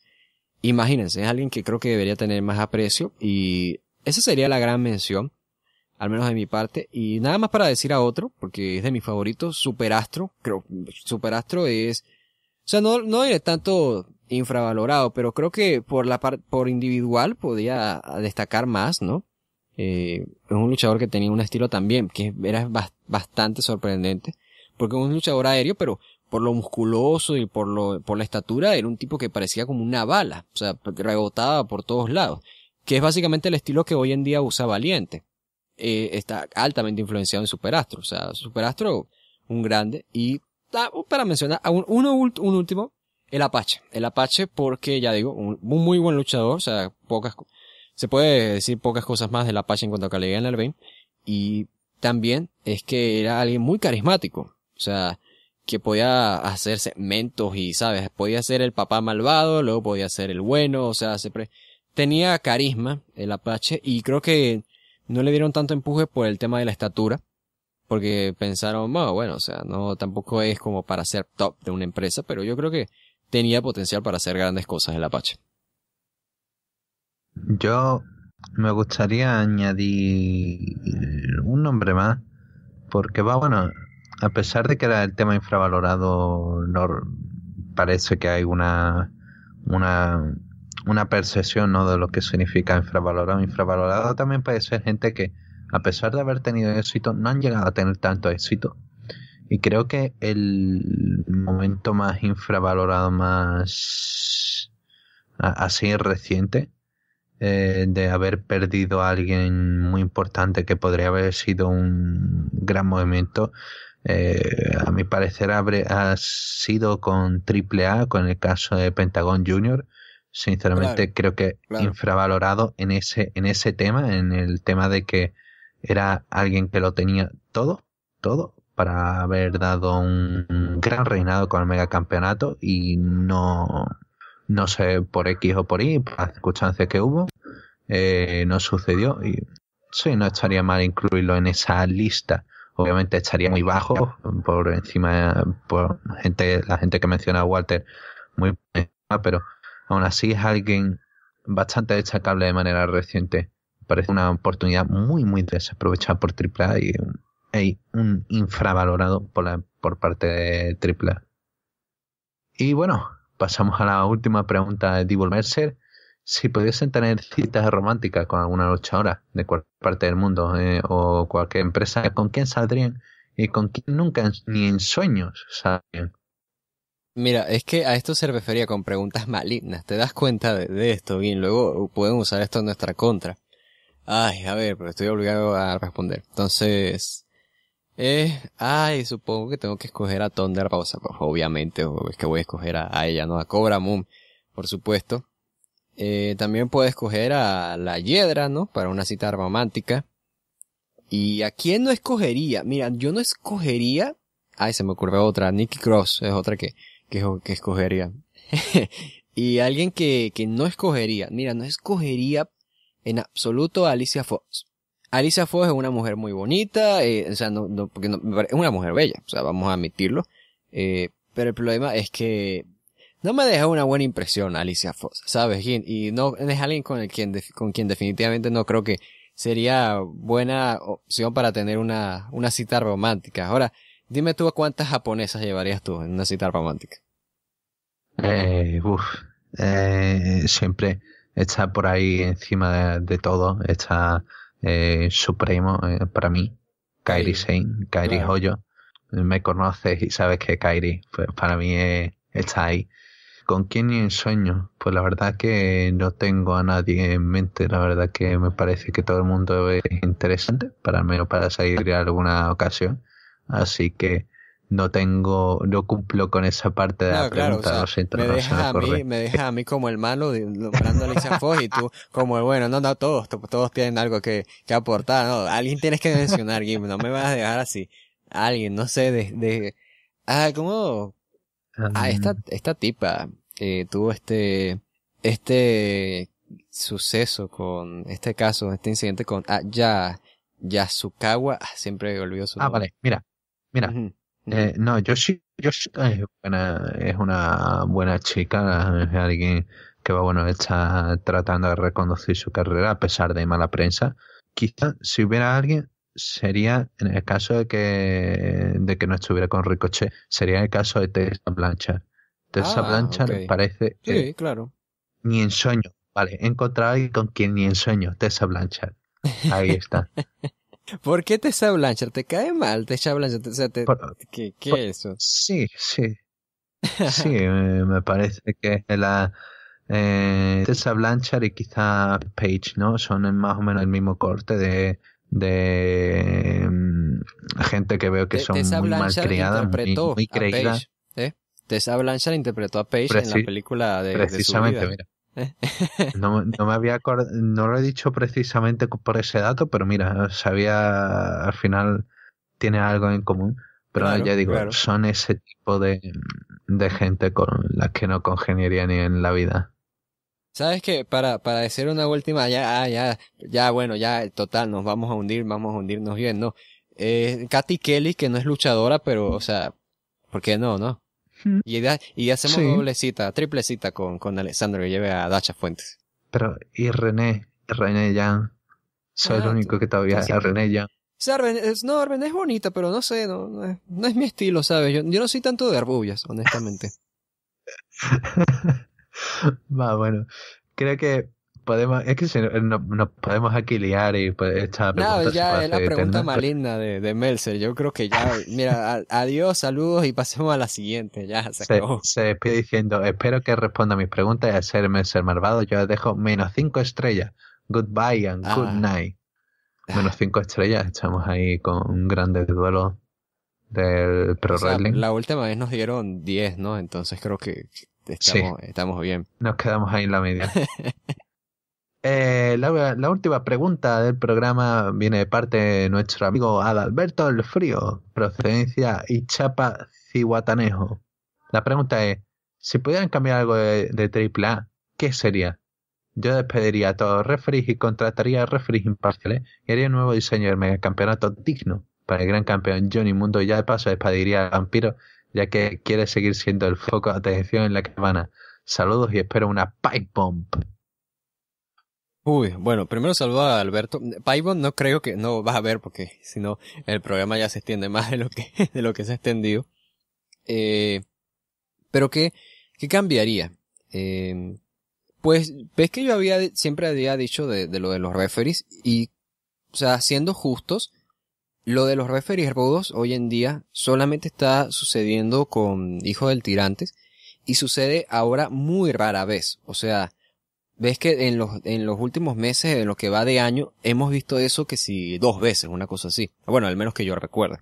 imagínense, es alguien que creo que debería tener más aprecio. Y esa sería la gran mención al menos de mi parte. Y nada más para decir a otro, porque es de mis favoritos, Superastro. Creo, Superastro es, o sea, no, no es tanto infravalorado, pero creo que por la parte por individual podía destacar más, ¿no? Eh, es un luchador que tenía un estilo también, que era bastante sorprendente, porque es un luchador aéreo, pero por lo musculoso y por lo, por la estatura, era un tipo que parecía como una bala, o sea, rebotaba por todos lados, que es básicamente el estilo que hoy en día usa Valiente eh, está altamente influenciado en Superastro. O sea, Superastro, un grande. Y ah, para mencionar, un, un último, el Apache. El Apache porque, ya digo, un, muy buen luchador. O sea, pocas, se puede decir pocas cosas más del Apache en cuanto a calidad en el ring. Y también es que era alguien muy carismático. O sea, que podía hacer mentos y, ¿sabes? Podía ser el papá malvado, luego podía ser el bueno, o sea, siempre tenía carisma el Apache y creo que no le dieron tanto empuje por el tema de la estatura, porque pensaron, bueno, bueno, o sea, no tampoco es como para ser top de una empresa, pero yo creo que tenía potencial para hacer grandes cosas en la Apache. Yo me gustaría añadir un nombre más, porque va, bueno, a pesar de que era el tema infravalorado, no, parece que hay una, una una percepción ¿no? de lo que significa infravalorado. Infravalorado también puede ser gente que, a pesar de haber tenido éxito, no han llegado a tener tanto éxito. Y creo que el momento más infravalorado, más así reciente, eh, de haber perdido a alguien muy importante que podría haber sido un gran movimiento, eh, a mi parecer ha sido con AAA, con el caso de Pentagón Junior, sinceramente creo que infravalorado en ese, en ese tema, en el tema de que era alguien que lo tenía todo, todo, para haber dado un gran reinado con el megacampeonato y no, no sé, por X o por Y, por las circunstancias que hubo, eh, no sucedió y sí, no estaría mal incluirlo en esa lista. Obviamente estaría muy bajo, por encima, por gente, la gente que menciona a Walter, muy pero aún así es alguien bastante destacable de manera reciente. Parece una oportunidad muy, muy desaprovechada por AAA y un infravalorado por, parte de AAA. Y bueno, pasamos a la última pregunta de Dibble Mercer. Si pudiesen tener citas románticas con alguna luchadora de cualquier parte del mundo eh, o cualquier empresa, ¿con quién saldrían y con quién nunca ni en sueños saldrían? Mira, es que a esto se refería con preguntas malignas. ¿Te das cuenta de, esto? Bien, luego pueden usar esto en nuestra contra. Ay, a ver, pero estoy obligado a responder. Entonces, eh, ay, supongo que tengo que escoger a Thunder Rosa pues, obviamente, es que voy a escoger a, ella, ¿no? A Cobra Moon, por supuesto. Eh, también puedo escoger a la Yedra, ¿no? Para una cita romántica. ¿Y a quién no escogería? Mira, yo no escogería... Ay, se me ocurrió otra, Nikki Cross, es otra que que, escogería. y alguien que, no escogería, mira, no escogería en absoluto a Alicia Fox. Alicia Fox es una mujer muy bonita, eh, o sea, no, porque es una mujer bella, o sea, vamos a admitirlo. Eh, pero el problema es que no me deja una buena impresión Alicia Fox, ¿sabes? Y, y no es alguien con, el quien, con quien definitivamente no creo que sería buena opción para tener una, una cita romántica. Ahora, Dime tú cuántas japonesas llevarías tú en una cita romántica. Eh, uf, eh, siempre está por ahí encima de, todo, está eh, supremo eh, para mí, Kairi sí, Sein, Kairi Hoyo. Me conoces y sabes que Kairi pues, para mí está ahí. ¿Con quién sueño, Pues la verdad que no tengo a nadie en mente, la verdad que me parece que todo el mundo es interesante, para al menos para salir a alguna ocasión. Así que no tengo, no cumplo con esa parte de la me, deja a mí, me deja a mí como el malo y tú como el bueno, no, no, todos, todos tienen algo que, que aportar, no, alguien tienes que mencionar, Gim, no me vas a dejar así, alguien, no sé, de, de ah, cómo ah, esta, esta tipa, eh, tuvo este, este suceso con, este caso, este incidente con, ah, ya, Yasukawa, ah, siempre olvidó su ah, nombre. Ah, vale, mira, Mira, eh, no, yo sí, yo es una, buena chica, es alguien que va, bueno, está tratando de reconducir su carrera a pesar de mala prensa. Quizá si hubiera alguien, sería, en el caso de que, de que no estuviera con Ricochet, sería el caso de Tessa Blanchard. Tessa ah, Blanchard parece. Eh, claro. Ni en sueño. Vale, he encontrado a alguien con quien ni en sueño. Tessa Blanchard. Ahí está. ¿Por qué Tessa Blanchard? ¿Te cae mal Tessa Blanchard? O sea, ¿Qué, es eso? Sí, sí. Sí, me, parece que la eh, Tessa Blanchard y quizá Page, ¿no? Son más o menos el mismo corte de, de mm, gente que veo que son muy mal malcriadas, muy, ¿eh? Tessa Blanchard interpretó a Page en la película de, precisamente, mira no, me había no lo he dicho precisamente por ese dato, pero mira, sabía al final tiene algo en común. Pero ya digo, son ese tipo de, gente con las que no congeniería ni en la vida. ¿Sabes que Para, para decir una última, ya, ah, ya, ya, bueno, ya, total, nos vamos a hundir, vamos a hundirnos bien, ¿no? Eh, Katy Kelly, que no es luchadora, pero, o sea, ¿por qué no, no? Y, y hacemos doblecita, doble cita, triple cita con, con Alessandro y lleve a Dacha Fuentes. Pero, y René, René Jan. Soy el ah, único que todavía es René Jan. no, René es bonita, pero no sé, no, es, mi estilo, ¿sabes? Yo, yo, no soy tanto de arbullas, honestamente. Va, bueno. Creo que es que nos, eh, podemos liar y pues, esta pregunta. No, ya es la pregunta maligna pues. de, de Melzer. Yo creo que ya, mira, adiós, saludos y pasemos a la siguiente. Ya se, acabó. despide diciendo: Espero que responda a mis preguntas y a ser Melzer malvado. Yo dejo menos cinco estrellas. Goodbye and good ah. night. Ah. Menos cinco estrellas. Estamos ahí con un grande duelo del pro wrestling. La última vez nos dieron 10, ¿no? Entonces creo que estamos bien. Nos quedamos ahí en la media. Eh, la, última pregunta del programa viene de parte de nuestro amigo Adalberto del Frío, procedencia Chapa Cihuatanejo. La pregunta es, si pudieran cambiar algo de, AAA, ¿qué sería? Yo despediría a todos los y contrataría a referees imparciales y haría un nuevo diseño del megacampeonato digno para el gran campeón Johnny Mundo y ya de paso despediría a Vampiro ya que quiere seguir siendo el foco de atención en la cabana. Saludos y espero una pipe bomb. Uy, bueno, primero saludo a Alberto. Paibon no creo que, no vas a ver porque si no el programa ya se extiende más de lo que, de lo que se ha extendido. Eh, pero ¿qué, cambiaría? Eh, pues, ves que yo había, siempre había dicho de, lo de los referees y, o sea, siendo justos, lo de los referees rudos, hoy en día solamente está sucediendo con Hijo del Tirantes y sucede ahora muy rara vez. O sea, ves que en los, en los últimos meses, en lo que va de año, hemos visto eso que si dos veces, una cosa así. Bueno, al menos que yo recuerde.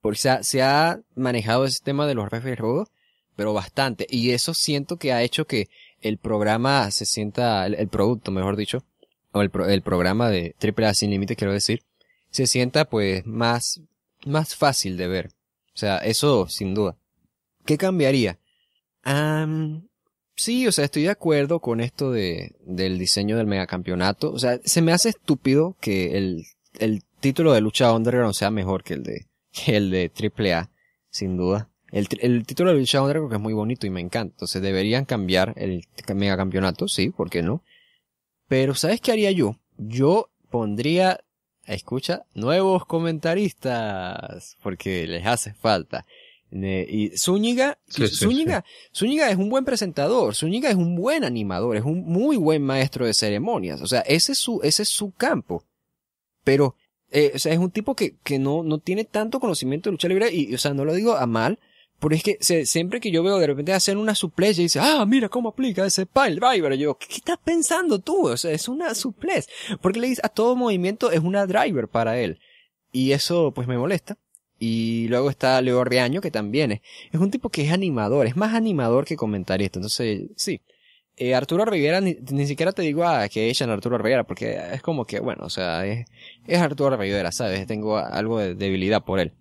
Porque se ha, se ha manejado ese tema de los referidos, pero bastante. Y eso siento que ha hecho que el programa se sienta, el, producto, mejor dicho, o el, el programa de AAA Sin Límites, quiero decir, se sienta pues más, más fácil de ver. O sea, eso sin duda. ¿Qué cambiaría? sí, o sea, estoy de acuerdo con esto de, del diseño del megacampeonato. O sea, se me hace estúpido que el, el título de lucha no sea mejor que el de, el de AAA, sin duda. El, el título de lucha que es muy bonito y me encanta. Entonces deberían cambiar el megacampeonato, sí, ¿por qué no? Pero ¿sabes qué haría yo? Yo pondría, escucha, nuevos comentaristas, porque les hace falta y Zúñiga, Zúñiga, es un buen presentador, Zúñiga es un buen animador, es un muy buen maestro de ceremonias, o sea, ese es su, ese es su campo. Pero, eh, o sea, es un tipo que, que no, no tiene tanto conocimiento de lucha libre y, o sea, no lo digo a mal, pero es que siempre que yo veo de repente hacer una suplex y dice, ah, mira cómo aplica ese pile driver. yo, ¿qué, estás pensando tú? O sea, es una suplex. Porque le dice, a todo movimiento es una driver para él. Y eso, pues me molesta. Y luego está Leo Reaño, que también es, es un tipo que es animador, es más animador que comentarista. Entonces, sí. Eh, Arturo Rivera, ni, siquiera te digo que echan a Arturo Rivera, porque es como que, bueno, o sea, es, es Arturo Rivera, ¿sabes? Tengo algo de debilidad por él.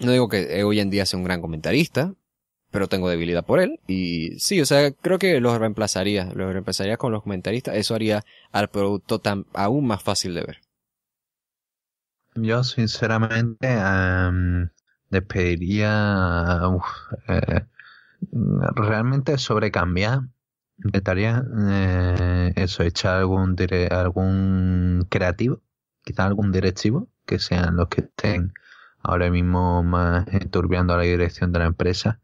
No digo que eh, hoy en día sea un gran comentarista, pero tengo debilidad por él. Y sí, o sea, creo que los reemplazaría, los reemplazaría con los comentaristas. Eso haría al producto aún más fácil de ver. Yo sinceramente despediría, eh, realmente sobrecambiar de tarea, eh, eso, echar algún, algún creativo, quizá algún directivo, que sean los que estén ahora mismo más enturbiando la dirección de la empresa.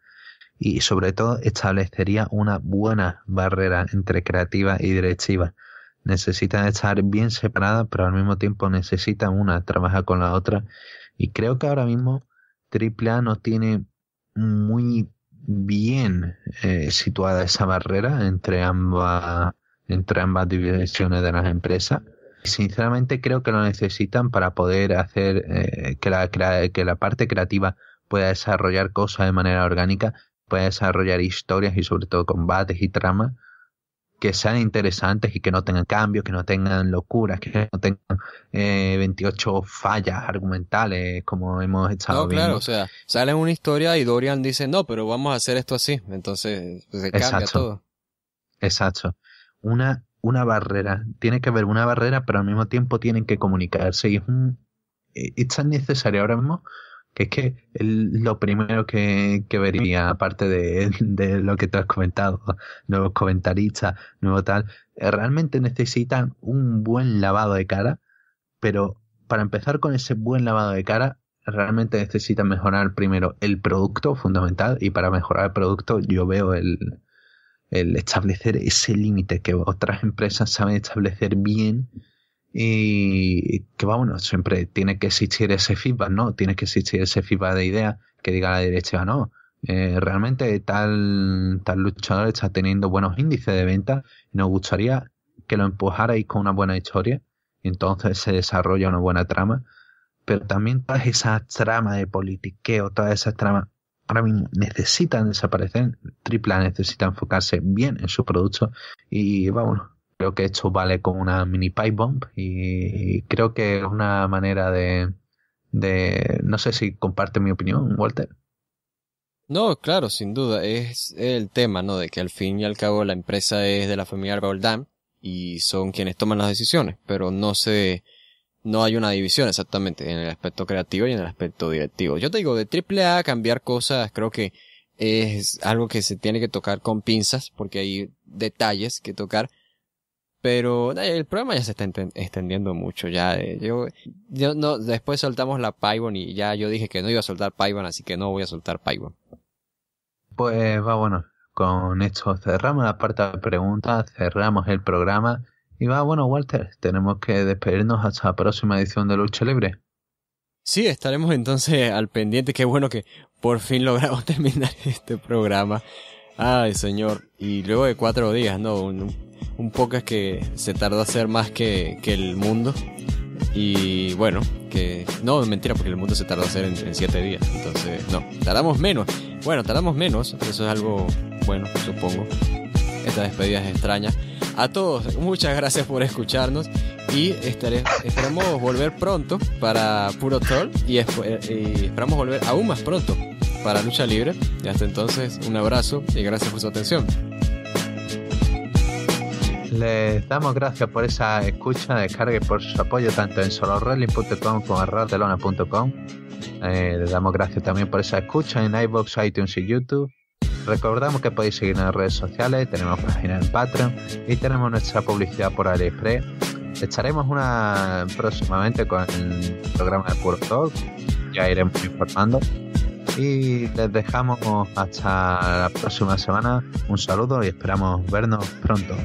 Y sobre todo establecería una buena barrera entre creativa y directiva necesitan estar bien separadas, pero al mismo tiempo necesitan una trabajar con la otra. Y creo que ahora mismo AAA no tiene muy bien eh, situada esa barrera entre ambas, entre ambas divisiones de las empresas. Sinceramente creo que lo necesitan para poder hacer eh, que, que la parte creativa pueda desarrollar cosas de manera orgánica, pueda desarrollar historias y sobre todo combates y tramas que sean interesantes y que no tengan cambios, que no tengan locuras, que no tengan 28 eh, fallas argumentales como hemos estado no, claro, o sea, sale una historia y Dorian dice, no, pero vamos a hacer esto así, entonces pues, se cambia todo. Exacto. Una, una barrera, tiene que haber una barrera, pero al mismo tiempo tienen que comunicarse y es, un, eh, es tan necesario ahora mismo es que lo primero que, vería, aparte de, lo que tú has comentado, nuevos comentaristas, nuevo tal, eh, realmente necesitan un buen lavado de cara, pero para empezar con ese buen lavado de cara, realmente necesitan mejorar primero el producto fundamental y para mejorar el producto yo veo el, el establecer ese límite que otras empresas saben establecer bien y que vámonos, siempre tiene que existir ese feedback, ¿no? Tiene que existir ese feedback de idea que diga la derecha, ah, no, eh, realmente tal, tal luchador está teniendo buenos índices de venta y nos gustaría que lo empujarais con una buena historia y entonces se desarrolla una buena trama, pero también todas esas tramas de politiqueo, todas esas tramas ahora mismo necesitan desaparecer, Tripla necesita enfocarse bien en su producto y vámonos creo que esto vale con una mini pipe bomb y, creo que es una manera de, no sé si comparte mi opinión, Walter. No, claro, sin duda, es el tema, ¿no? De que al fin y al cabo la empresa es de la familia Goldam y son quienes toman las decisiones, pero no se, no hay una división exactamente en el aspecto creativo y en el aspecto directivo. Yo te digo, de triple A cambiar cosas, creo que es algo que se tiene que tocar con pinzas, porque hay detalles que tocar, pero el problema ya se está extendiendo mucho. Ya, eh, yo, yo no, después soltamos la Python y ya yo dije que no iba a soltar paybon así que no voy a soltar paybon Pues va bueno, con esto cerramos la parte de preguntas, cerramos el programa. Y va bueno, Walter, tenemos que despedirnos hasta la próxima edición de Lucha Libre. Sí, estaremos entonces al pendiente. Qué bueno que por fin logramos terminar este programa. Ay, señor. Y luego de cuatro días, ¿no? Un, un es que se tardó a hacer más que, el mundo. Y bueno, que no, es mentira, porque el mundo se tardó a hacer en, 7 siete días. Entonces, no, tardamos menos. Bueno, tardamos menos, eso es algo bueno, supongo. estas despedidas extrañas, A todos, muchas gracias por escucharnos y esperamos volver pronto para Puro Troll y, eh, y esperamos volver aún más pronto para Lucha Libre. Y hasta entonces, un abrazo y gracias por su atención. Les damos gracias por esa escucha, descarga y por su apoyo tanto en solorrelling.com como en rardelona.com eh, les damos gracias también por esa escucha en iBox, iTunes y YouTube. Recordamos que podéis seguirnos en las redes sociales, tenemos página en Patreon y tenemos nuestra publicidad por AliExpress. Estaremos una próximamente con el programa de Puro Talk, ya iremos informando. Y les dejamos hasta la próxima semana. Un saludo y esperamos vernos pronto.